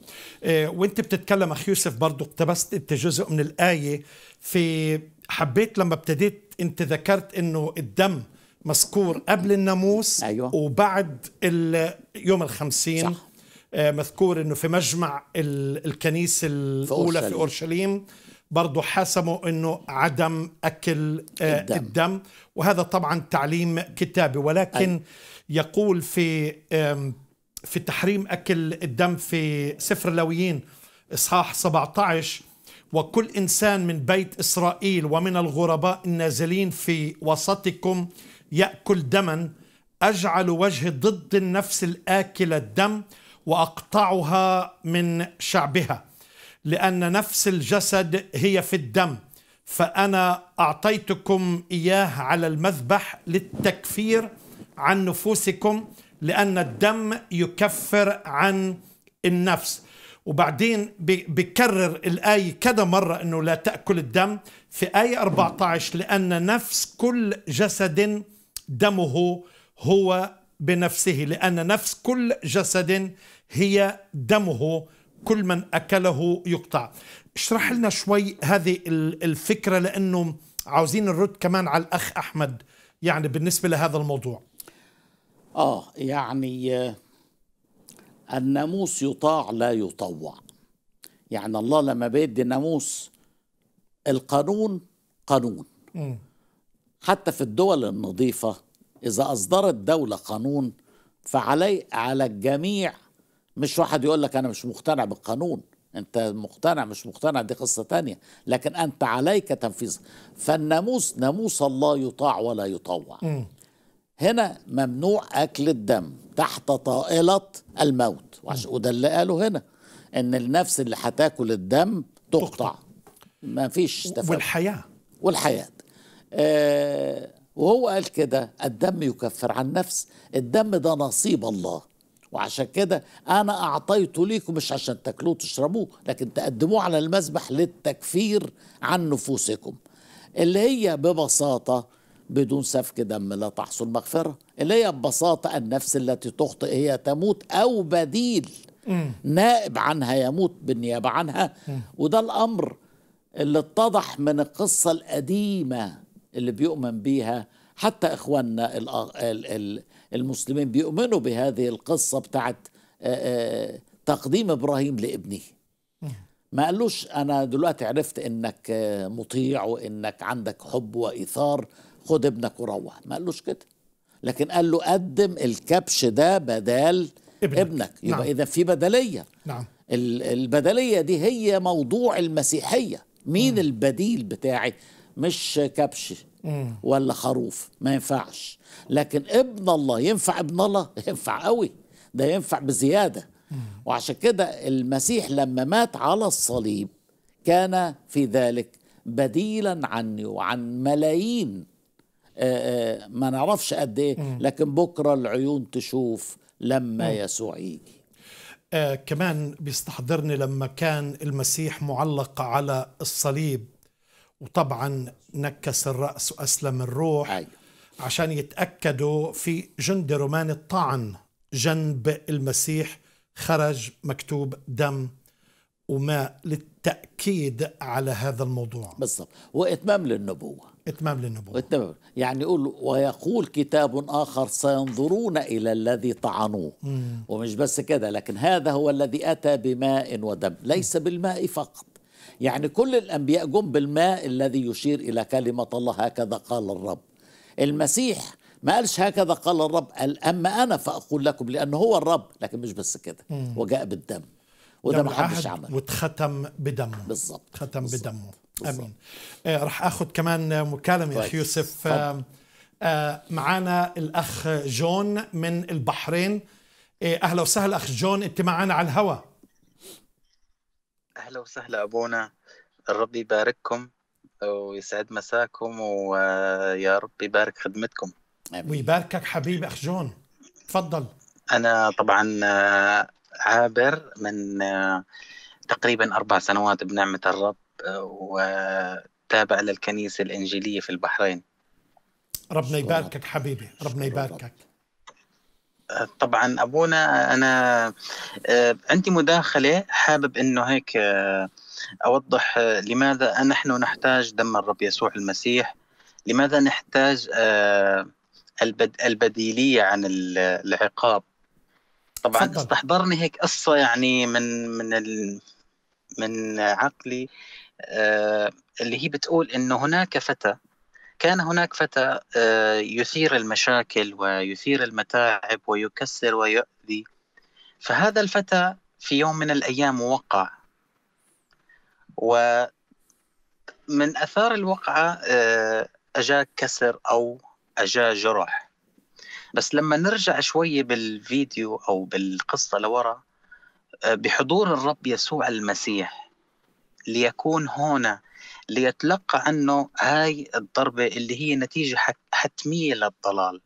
آه، وانت بتتكلم اخ يوسف برضه اقتبست انت جزء من الايه في حبيت لما ابتديت انت ذكرت انه الدم مذكور قبل الناموس أيوة. وبعد يوم الخمسين صح. آه، مذكور انه في مجمع الكنيسه الاولى في اورشليم برضه حسموا انه عدم اكل آه، الدم, الدم وهذا طبعا تعليم كتابي ولكن أي. يقول في في تحريم اكل الدم في سفر اللاويين اصحاح 17 وكل انسان من بيت اسرائيل ومن الغرباء النازلين في وسطكم ياكل دما اجعل وجهي ضد النفس الاكله الدم واقطعها من شعبها لان نفس الجسد هي في الدم فانا اعطيتكم اياه على المذبح للتكفير عن نفوسكم لان الدم يكفر عن النفس وبعدين بكرر الآية كذا مرة أنه لا تأكل الدم في آية 14 لأن نفس كل جسد دمه هو بنفسه لأن نفس كل جسد هي دمه كل من أكله يقطع اشرح لنا شوي هذه الفكرة لأنه عاوزين نرد كمان على الأخ أحمد يعني بالنسبة لهذا الموضوع آه يعني آه، الناموس يطاع لا يطوع يعني الله لما بيدي ناموس القانون قانون م. حتى في الدول النظيفة إذا أصدرت دولة قانون فعلي على الجميع مش واحد يقول لك انا مش مقتنع بالقانون انت مقتنع مش مقتنع دي قصه تانية لكن انت عليك تنفيذ فالناموس ناموس الله يطاع ولا يطوع م. هنا ممنوع اكل الدم تحت طائله الموت وده اللي قاله هنا ان النفس اللي هتاكل الدم تقطع ما فيش تفاهم والحياه والحياه آه وهو قال كده الدم يكفر عن نفس الدم ده نصيب الله وعشان كده انا اعطيته ليكم مش عشان تاكلوه تشربوه لكن تقدموه على المذبح للتكفير عن نفوسكم اللي هي ببساطه بدون سفك دم لا تحصل مغفره اللي هي ببساطه النفس التي تخطئ هي تموت او بديل نائب عنها يموت بالنيابه عنها وده الامر اللي اتضح من القصه القديمه اللي بيؤمن بيها حتى اخواننا الـ الـ المسلمين بيؤمنوا بهذه القصة بتاعت آه، آه، تقديم إبراهيم لابنه ما قالوش أنا دلوقتي عرفت إنك آه، مطيع وإنك عندك حب وإيثار خد ابنك وروح ما قالوش كده لكن قال له قدم الكبش ده بدال ابنك, ابنك. يبقى نعم. إذا في بدلية نعم البدلية دي هي موضوع المسيحية مين م. البديل بتاعي مش كبش ولا خروف ما ينفعش لكن ابن الله ينفع ابن الله ينفع قوي ده ينفع بزيادة وعشان كده المسيح لما مات على الصليب كان في ذلك بديلا عني وعن ملايين آه، آه، ما نعرفش قد ايه لكن بكره العيون تشوف لما يسوع يجي آه كمان بيستحضرني لما كان المسيح معلق على الصليب وطبعا نكس الرأس وأسلم الروح أيوة. عشان يتأكدوا في جندي روماني الطعن جنب المسيح خرج مكتوب دم وماء للتأكيد على هذا الموضوع بالضبط وإتمام للنبوة إتمام للنبوة اتمام يعني يقول ويقول كتاب آخر سينظرون إلى الذي طعنوه مم. ومش بس كده لكن هذا هو الذي أتى بماء ودم ليس مم. بالماء فقط يعني كل الأنبياء جم بالماء الذي يشير إلى كلمة الله هكذا قال الرب المسيح ما قالش هكذا قال الرب قال أما أنا فأقول لكم لانه هو الرب لكن مش بس كده وجاء بالدم وده ما حدش عمل واتختم بدمه بالظبط ختم بالزبط. بدمه بالزبط. امين آه رح اخذ كمان مكالمه يا اخ طيب. يوسف آه آه معانا الاخ جون من البحرين آه اهلا وسهلا اخ جون انت معانا على الهواء أهلا وسهلا أبونا الرب يبارككم ويسعد مساكم ويا رب يبارك خدمتكم ويباركك حبيب أخ جون تفضل أنا طبعا آه، عابر من آه، تقريبا أربع سنوات بنعمة الرب آه، وتابع للكنيسة الإنجيلية في البحرين ربنا يباركك حبيبي ربنا يباركك طبعا ابونا انا آه، عندي مداخله حابب انه هيك آه، اوضح آه، لماذا نحن نحتاج دم الرب يسوع المسيح لماذا نحتاج البديليه عن العقاب طبعا فضل. استحضرني هيك قصه يعني من من من عقلي اللي هي بتقول انه هناك فتى كان هناك فتى آه، يثير المشاكل ويثير المتاعب ويكسر ويؤذي فهذا الفتى في يوم من الأيام وقع ومن أثار الوقعة آه، أجا كسر أو أجا جرح بس لما نرجع شوية بالفيديو أو بالقصة لورا آه، بحضور الرب يسوع المسيح ليكون هنا ليتلقى عنه هاي الضربة اللي هي نتيجة حتمية للضلال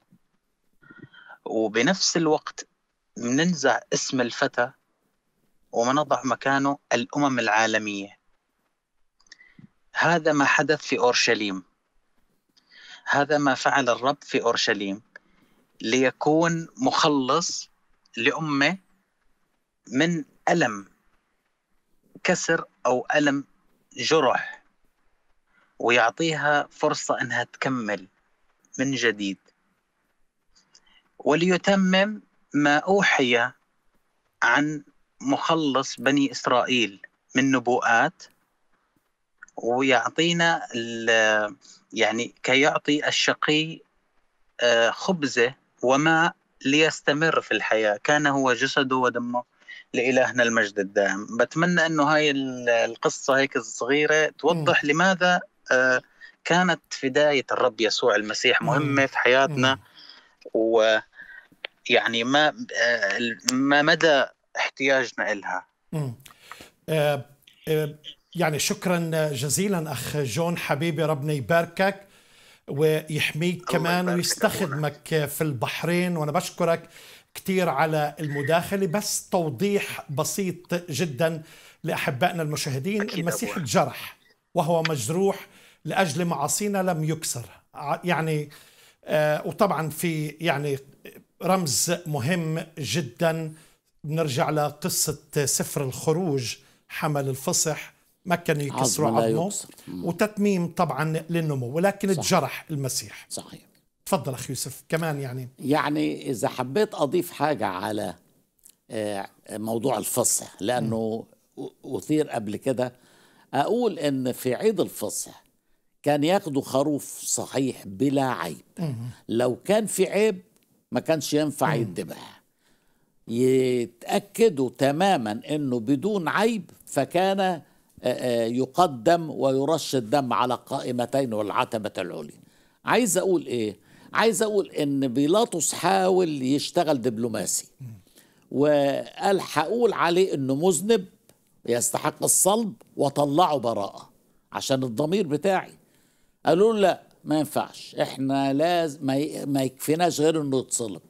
وبنفس الوقت مننزع اسم الفتى ومنضع مكانه الأمم العالمية هذا ما حدث في أورشليم هذا ما فعل الرب في أورشليم ليكون مخلص لأمة من ألم كسر أو ألم جرح ويعطيها فرصة أنها تكمل من جديد وليتمم ما أوحي عن مخلص بني إسرائيل من نبوءات ويعطينا يعني كي يعطي الشقي آه، خبزة وماء ليستمر في الحياة كان هو جسده ودمه لإلهنا المجد الدائم بتمنى أنه هاي القصة هيك الصغيرة توضح م. لماذا آه، كانت بداية الرب يسوع المسيح مهمة في حياتنا ويعني ما آه، ما مدى احتياجنا إلها آه، يعني شكرا جزيلا أخ جون حبيبي ربنا يباركك ويحميك كمان ويستخدمك في البحرين وأنا بشكرك كثير على المداخلة بس توضيح بسيط جدا لأحبائنا المشاهدين المسيح الجرح وهو مجروح لاجل معاصينا لم يكسر يعني آه، وطبعا في يعني رمز مهم جدا بنرجع لقصه سفر الخروج حمل الفصح ما كانوا يكسروا عظمه وتتميم طبعا للنمو ولكن صحيح. اتجرح المسيح صحيح تفضل اخ يوسف كمان يعني يعني اذا حبيت اضيف حاجه على آه، موضوع الفصح لانه اثير قبل كده اقول ان في عيد الفصح كان ياخدوا خروف صحيح بلا عيب لو كان في عيب ما كانش ينفع يدبح يتأكدوا تماما أنه بدون عيب فكان يقدم ويرش الدم على قائمتين والعتبة العليا عايز أقول إيه؟ عايز أقول إن بيلاطس حاول يشتغل دبلوماسي وقال هقول عليه إنه مذنب يستحق الصلب وطلعه براءة عشان الضمير بتاعي قالوا لا ما ينفعش احنا لازم ما يكفيناش غير انه يتصلب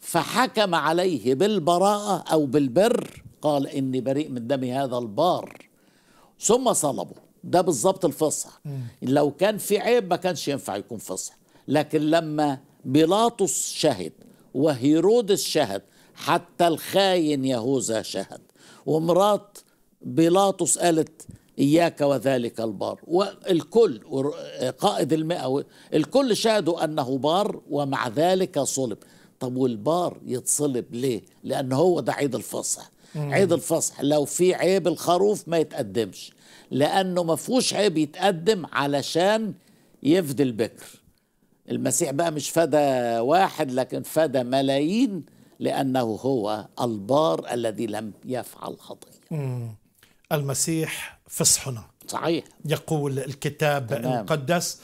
فحكم عليه بالبراءة او بالبر قال اني بريء من دم هذا البار ثم صلبه ده بالظبط الفصح لو كان في عيب ما كانش ينفع يكون فصح لكن لما بيلاطس شهد وهيرودس شهد حتى الخاين يهوذا شهد ومرات بيلاطس قالت إياك وذلك البار والكل قائد المئة الكل شهدوا أنه بار ومع ذلك صلب طب والبار يتصلب ليه لأن هو ده عيد الفصح عيد الفصح لو في عيب الخروف ما يتقدمش لأنه ما فيهوش عيب يتقدم علشان يفدي البكر المسيح بقى مش فدى واحد لكن فدى ملايين لأنه هو البار الذي لم يفعل خطيئة المسيح فصحنا صحيح يقول الكتاب تمام. المقدس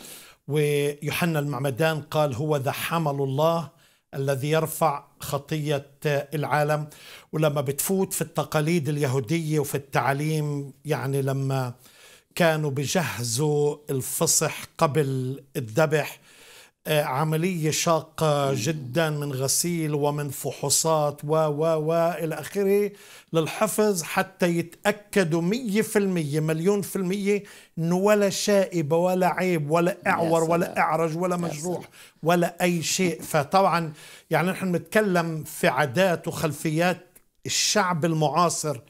ويوحنا المعمدان قال هو ذا حمل الله الذي يرفع خطية العالم ولما بتفوت في التقاليد اليهودية وفي التعليم يعني لما كانوا بجهزوا الفصح قبل الذبح عملية شاقة جدا من غسيل ومن فحوصات و و و إلى آخره للحفظ حتى يتأكدوا مية في المية مليون في المية أنه ولا شائبة ولا عيب ولا إعور ولا إعرج ولا مجروح ولا أي شيء فطبعا يعني نحن نتكلم في عادات وخلفيات الشعب المعاصر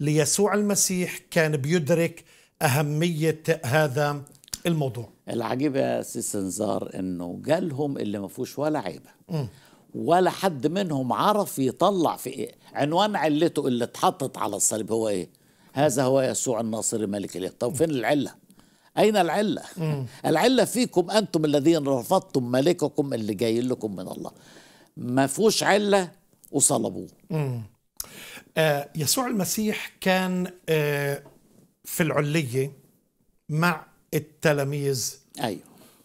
ليسوع المسيح كان بيدرك أهمية هذا الموضوع العجيب يا سي سنزار انه جالهم اللي ما فيهوش ولا عيبه م. ولا حد منهم عرف يطلع في إيه عنوان علته اللي اتحطت على الصليب هو ايه هذا هو يسوع الناصر ملك الاله طب فين العله اين العله م. العله فيكم انتم الذين رفضتم ملككم اللي جاي لكم من الله ما فيهوش عله وصلبوه آه يسوع المسيح كان آه في العليه مع التلاميذ ايوه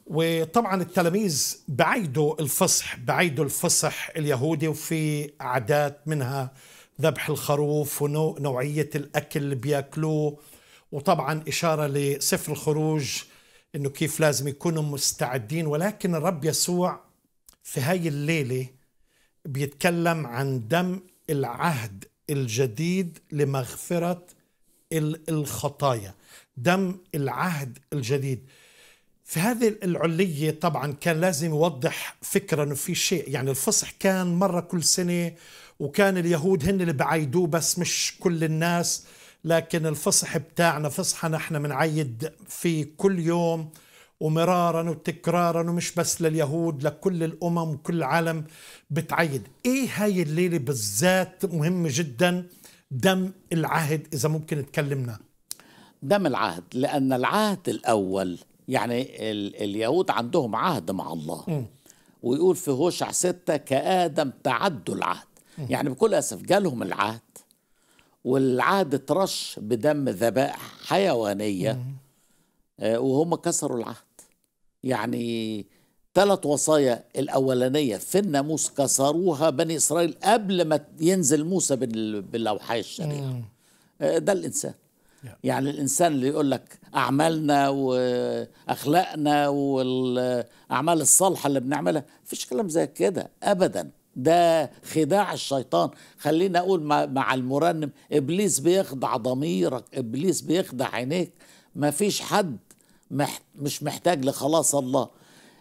وطبعا التلاميذ بعيدوا الفصح بعيدوا الفصح اليهودي وفي عادات منها ذبح الخروف ونوعية الأكل اللي بياكلوه وطبعا إشارة لسفر الخروج إنه كيف لازم يكونوا مستعدين ولكن الرب يسوع في هاي الليلة بيتكلم عن دم العهد الجديد لمغفرة الخطايا دم العهد الجديد في هذه العلية طبعا كان لازم يوضح فكرة انه في شيء يعني الفصح كان مرة كل سنة وكان اليهود هن اللي بعيدوه بس مش كل الناس لكن الفصح بتاعنا فصحنا احنا بنعيد في كل يوم ومرارا وتكرارا ومش بس لليهود لكل الامم وكل العالم بتعيد ايه هاي الليله بالذات مهمه جدا دم العهد اذا ممكن تكلمنا دم العهد لأن العهد الأول يعني اليهود عندهم عهد مع الله م. ويقول في هوشع ستة كآدم تعدوا العهد م. يعني بكل أسف جالهم العهد والعهد اترش بدم ذبائح حيوانية م. آه وهم كسروا العهد يعني ثلاث وصايا الأولانية في الناموس كسروها بني إسرائيل قبل ما ينزل موسى باللوحي الشريعة آه، ده الإنسان يعني الانسان اللي يقول لك اعمالنا واخلاقنا والاعمال الصالحه اللي بنعملها مفيش كلام زي كده ابدا ده خداع الشيطان خلينا اقول مع المرنم ابليس بيخدع ضميرك ابليس بيخدع عينيك مفيش حد مش محتاج لخلاص الله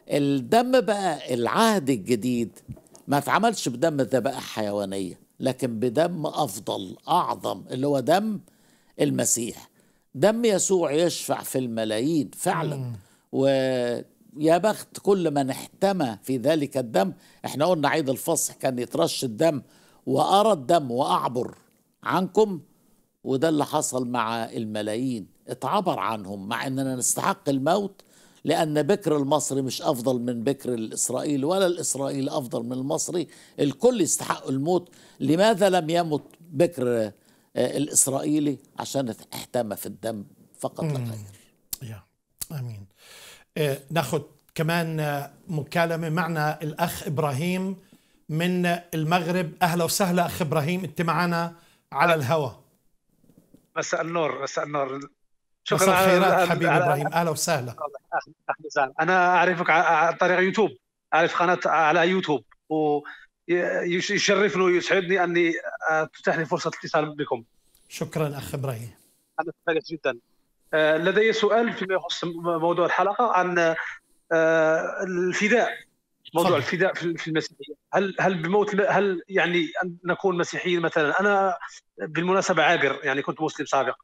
الدم بقى العهد الجديد ما اتعملش بدم ذبائح حيوانيه لكن بدم افضل اعظم اللي هو دم المسيح دم يسوع يشفع في الملايين فعلا مم. ويا بخت كل من احتمى في ذلك الدم احنا قلنا عيد الفصح كان يترش الدم وارى الدم واعبر عنكم وده اللي حصل مع الملايين اتعبر عنهم مع اننا نستحق الموت لأن بكر المصري مش أفضل من بكر الإسرائيلي ولا الإسرائيلي أفضل من المصري الكل يستحق الموت لماذا لم يمت بكر آه، الإسرائيلي عشان احتمى في الدم فقط لا غير آمين آه، ناخذ كمان آه، مكالمة معنا الأخ إبراهيم من المغرب أهلا وسهلا أخ إبراهيم أنت معنا على الهواء مساء النور مساء النور شكرا مساء الخيرات حبيبي ابراهيم اهلا وسهلا اهلا وسهلا انا اعرفك عن طريق يوتيوب اعرف قناه على يوتيوب و يشرفني ويسعدني اني آه، تتاح لي فرصه الاتصال بكم. شكرا اخ ابراهيم. انا سعيد جدا. آه، لدي سؤال فيما يخص موضوع الحلقه عن آه، الفداء موضوع صحيح. الفداء في المسيحيه هل هل بموت هل يعني ان نكون مسيحيين مثلا انا بالمناسبه عابر يعني كنت مسلم سابق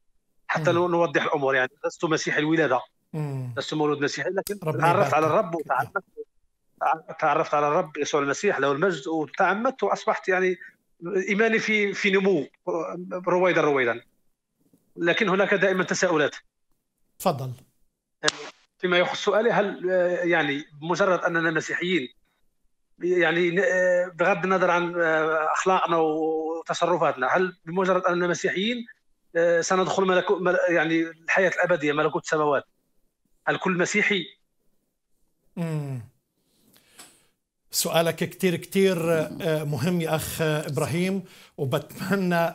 حتى مم. نوضح الامور يعني لست مسيحي الولاده مم. لست مولود مسيحي لكن تعرفت على الرب وتعلمت تعرفت على الرب يسوع المسيح له المجد وتعمدت واصبحت يعني ايماني في في نمو رويدا رويدا لكن هناك دائما تساؤلات تفضل فيما يخص سؤالي هل آه، يعني بمجرد اننا مسيحيين يعني آه، بغض النظر عن آه، اخلاقنا وتصرفاتنا هل بمجرد اننا مسيحيين سندخل ملكو يعني الحياه الابديه ملكوت السماوات هل كل مسيحي امم سؤالك كتير كتير آه، مهم يا أخ آه، إبراهيم وبتمنى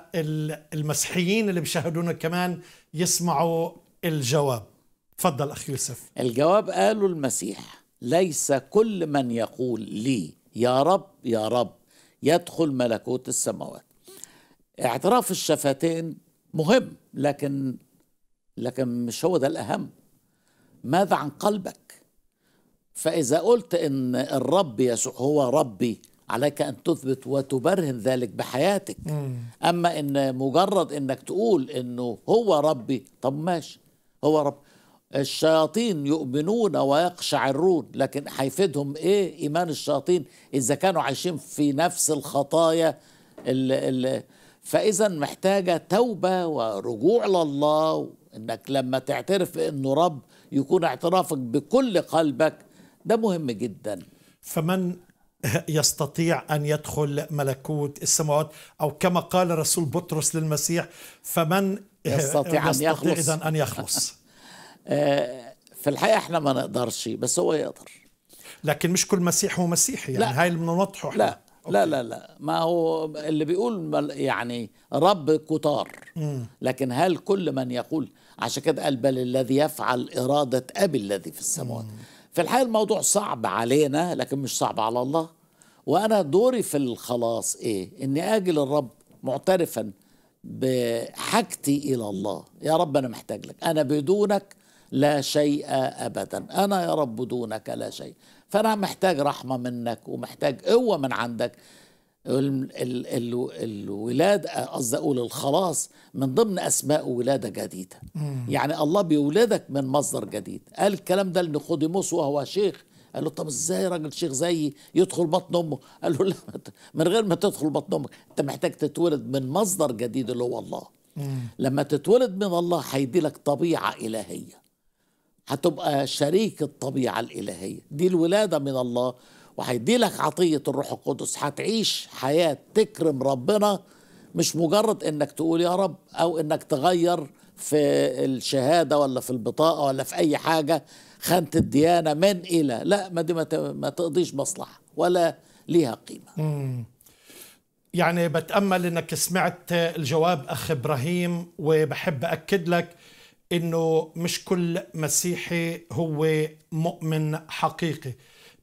المسيحيين اللي بيشاهدونا كمان يسمعوا الجواب تفضل أخ يوسف الجواب قاله المسيح ليس كل من يقول لي يا رب يا رب يدخل ملكوت السماوات اعتراف الشفتين مهم لكن لكن مش هو ده الأهم ماذا عن قلبك فإذا قلت إن الرب يسوع هو ربي عليك أن تثبت وتبرهن ذلك بحياتك مم. أما إن مجرد إنك تقول إنه هو ربي طب ماشي هو رب الشياطين يؤمنون ويقشعرون لكن هيفيدهم إيه إيمان الشياطين إذا كانوا عايشين في نفس الخطايا فإذا محتاجة توبة ورجوع لله إنك لما تعترف إنه رب يكون اعترافك بكل قلبك ده مهم جدا فمن يستطيع ان يدخل ملكوت السماوات او كما قال رسول بطرس للمسيح فمن يستطيع, يستطيع ان يخلص اذا ان يخلص في الحقيقه احنا ما نقدرش بس هو يقدر لكن مش كل مسيح هو مسيحي يعني هاي اللي بنوضحه احنا لا أوكي. لا لا لا ما هو اللي بيقول يعني رب كتار لكن هل كل من يقول عشان كده قال بل الذي يفعل إرادة أبي الذي في السماوات في الحقيقة الموضوع صعب علينا لكن مش صعب على الله وأنا دوري في الخلاص إيه إني أجي للرب معترفا بحاجتي إلى الله يا رب أنا محتاج لك أنا بدونك لا شيء أبدا أنا يا رب دونك لا شيء فأنا محتاج رحمة منك ومحتاج قوة من عندك الولادة قصدي أقول الخلاص من ضمن أسماء ولادة جديدة مم. يعني الله بيولدك من مصدر جديد قال الكلام ده لنقوديموس وهو شيخ قال له طب ازاي راجل شيخ زيي يدخل بطن امه قال له لا من غير ما تدخل بطن امك انت محتاج تتولد من مصدر جديد اللي هو الله مم. لما تتولد من الله هيدي لك طبيعة إلهية هتبقى شريك الطبيعة الإلهية دي الولادة من الله وهيدي لك عطية الروح القدس هتعيش حياة تكرم ربنا مش مجرد انك تقول يا رب او انك تغير في الشهادة ولا في البطاقة ولا في اي حاجة خانة الديانة من الى لا ما دي ما تقضيش مصلحة ولا ليها قيمة مم. يعني بتأمل انك سمعت الجواب اخ ابراهيم وبحب اكد لك انه مش كل مسيحي هو مؤمن حقيقي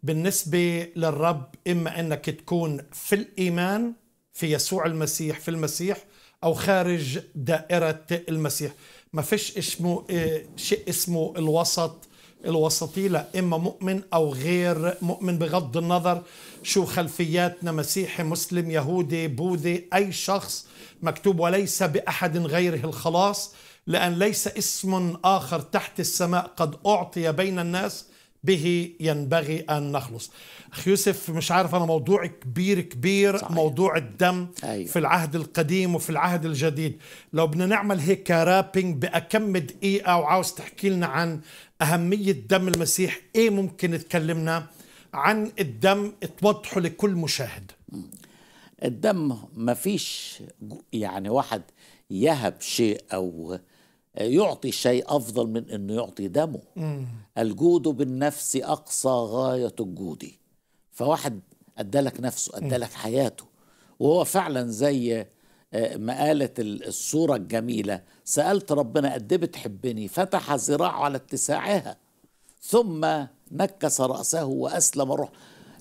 بالنسبة للرب إما أنك تكون في الإيمان في يسوع المسيح في المسيح أو خارج دائرة المسيح ما فيش اسمه إيه، شيء اسمه الوسط الوسطي لا إما مؤمن أو غير مؤمن بغض النظر شو خلفياتنا مسيحي مسلم يهودي بوذي أي شخص مكتوب وليس بأحد غيره الخلاص لأن ليس اسم آخر تحت السماء قد أعطي بين الناس به ينبغي أن نخلص أخي يوسف مش عارف أنا موضوع كبير كبير صحيح. موضوع الدم أيوة. في العهد القديم وفي العهد الجديد لو بدنا نعمل هيك رابينج بأكم دقيقة وعاوز تحكي لنا عن أهمية دم المسيح إيه ممكن تكلمنا عن الدم توضحه لكل مشاهد الدم ما فيش يعني واحد يهب شيء أو يعطي شيء أفضل من أنه يعطي دمه مم. الجود بالنفس أقصى غاية الجود فواحد أدلك نفسه أدلك حياته وهو فعلا زي آه، ما قالت الصورة الجميلة سألت ربنا قد إيه بتحبني فتح ذراعه على اتساعها ثم نكس رأسه وأسلم روح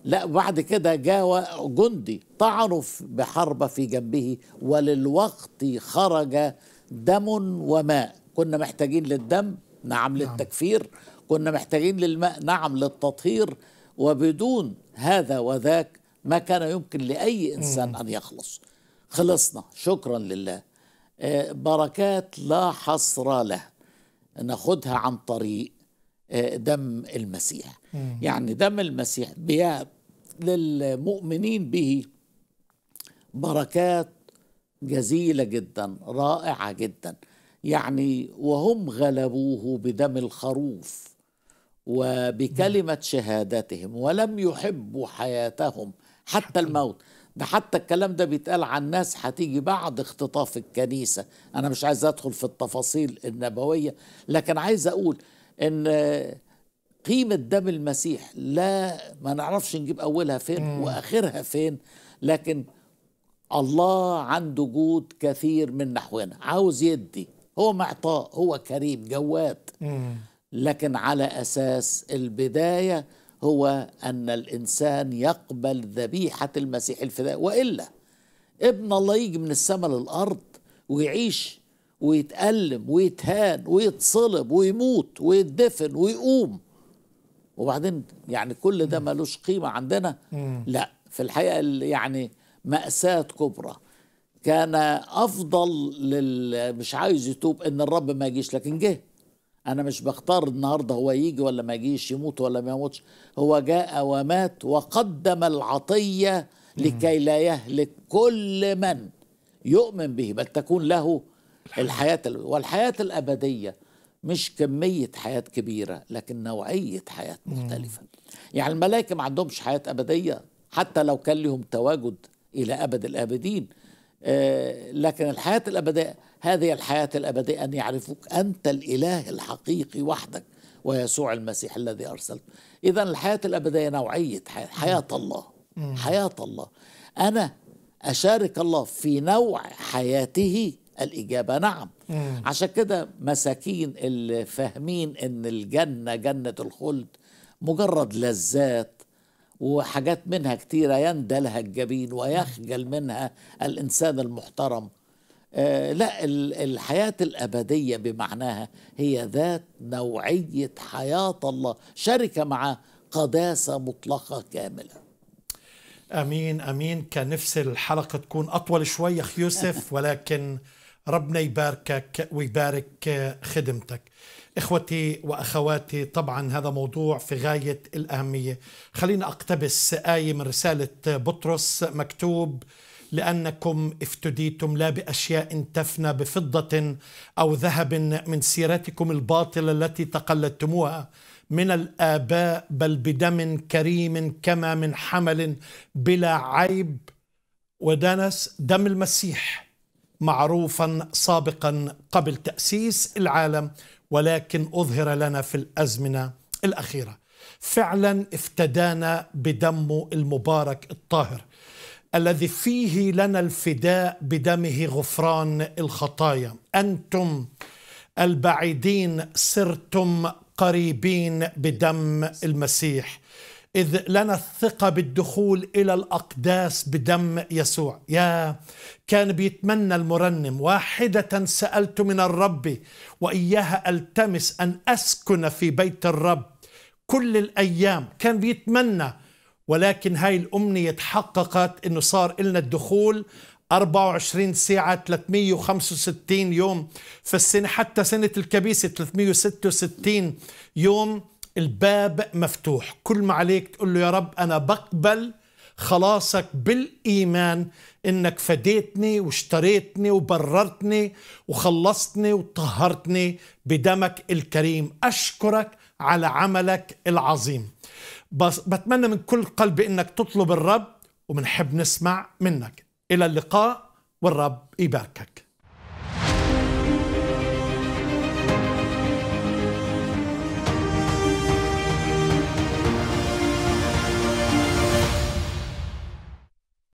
لا بعد كده جاء جندي طعنه بحربة في جنبه وللوقت خرج دم وماء كنا محتاجين للدم نعم, نعم للتكفير كنا محتاجين للماء نعم للتطهير وبدون هذا وذاك ما كان يمكن لأي إنسان أن يخلص خلصنا شكرا لله آه، بركات لا حصر لها ناخدها عن طريق آه، دم المسيح يعني دم المسيح للمؤمنين به بركات جزيلة جدا رائعة جدا يعني وهم غلبوه بدم الخروف وبكلمة شهادتهم ولم يحبوا حياتهم حتى الموت ده حتى الكلام ده بيتقال عن ناس هتيجي بعد اختطاف الكنيسة أنا مش عايز أدخل في التفاصيل النبوية لكن عايز أقول إن قيمة دم المسيح لا ما نعرفش نجيب أولها فين وآخرها فين لكن الله عنده جود كثير من نحونا عاوز يدي هو معطاء هو كريم جواد لكن على أساس البداية هو أن الإنسان يقبل ذبيحة المسيح الفداء وإلا ابن الله يجي من السماء للأرض ويعيش ويتألم ويتهان ويتصلب ويموت ويتدفن ويقوم وبعدين يعني كل ده ملوش قيمة عندنا لا في الحقيقة يعني مأساة كبرى كان افضل لل مش عايز يتوب ان الرب ما يجيش لكن جه انا مش بختار النهارده هو يجي ولا ما يجيش يموت ولا ما يموتش هو جاء ومات وقدم العطيه لكي لا يهلك كل من يؤمن به بل تكون له الحياه والحياه الابديه مش كميه حياه كبيره لكن نوعيه حياه مختلفه يعني الملائكه ما عندهمش حياه ابديه حتى لو كان لهم تواجد الى ابد الابدين آه، لكن الحياة الأبدية هذه الحياة الأبدية أن يعرفوك أنت الإله الحقيقي وحدك ويسوع المسيح الذي أرسلت إذا الحياة الأبدية نوعية حياة, حياة الله حياة الله أنا أشارك الله في نوع حياته الإجابة نعم عشان كده مساكين اللي فاهمين أن الجنة جنة الخلد مجرد لذات وحاجات منها كتيرة يندلها الجبين ويخجل منها الإنسان المحترم آه لا الحياة الأبدية بمعناها هي ذات نوعية حياة الله شركة مع قداسة مطلقة كاملة امين امين كان نفسي الحلقه تكون اطول شوي اخ يوسف ولكن ربنا يباركك ويبارك خدمتك إخوتي وأخواتي طبعا هذا موضوع في غاية الأهمية خلينا أقتبس آية من رسالة بطرس مكتوب لأنكم افتديتم لا بأشياء تفنى بفضة أو ذهب من سيرتكم الباطلة التي تقلدتموها من الآباء بل بدم كريم كما من حمل بلا عيب ودنس دم المسيح معروفا سابقا قبل تأسيس العالم ولكن أظهر لنا في الأزمنة الأخيرة فعلا افتدانا بدمه المبارك الطاهر الذي فيه لنا الفداء بدمه غفران الخطايا أنتم البعيدين سرتم قريبين بدم المسيح إذ لنا الثقة بالدخول إلى الأقداس بدم يسوع يا كان بيتمنى المرنم واحدة سألت من الرب وإياها ألتمس أن أسكن في بيت الرب كل الأيام كان بيتمنى ولكن هاي الأمنية تحققت أنه صار إلنا الدخول 24 ساعة 365 يوم في السنة حتى سنة الكبيسة 366 يوم الباب مفتوح كل ما عليك تقول له يا رب أنا بقبل خلاصك بالإيمان إنك فديتني واشتريتني وبررتني وخلصتني وطهرتني بدمك الكريم أشكرك على عملك العظيم بس بتمنى من كل قلبي إنك تطلب الرب وبنحب نسمع منك إلى اللقاء والرب يباركك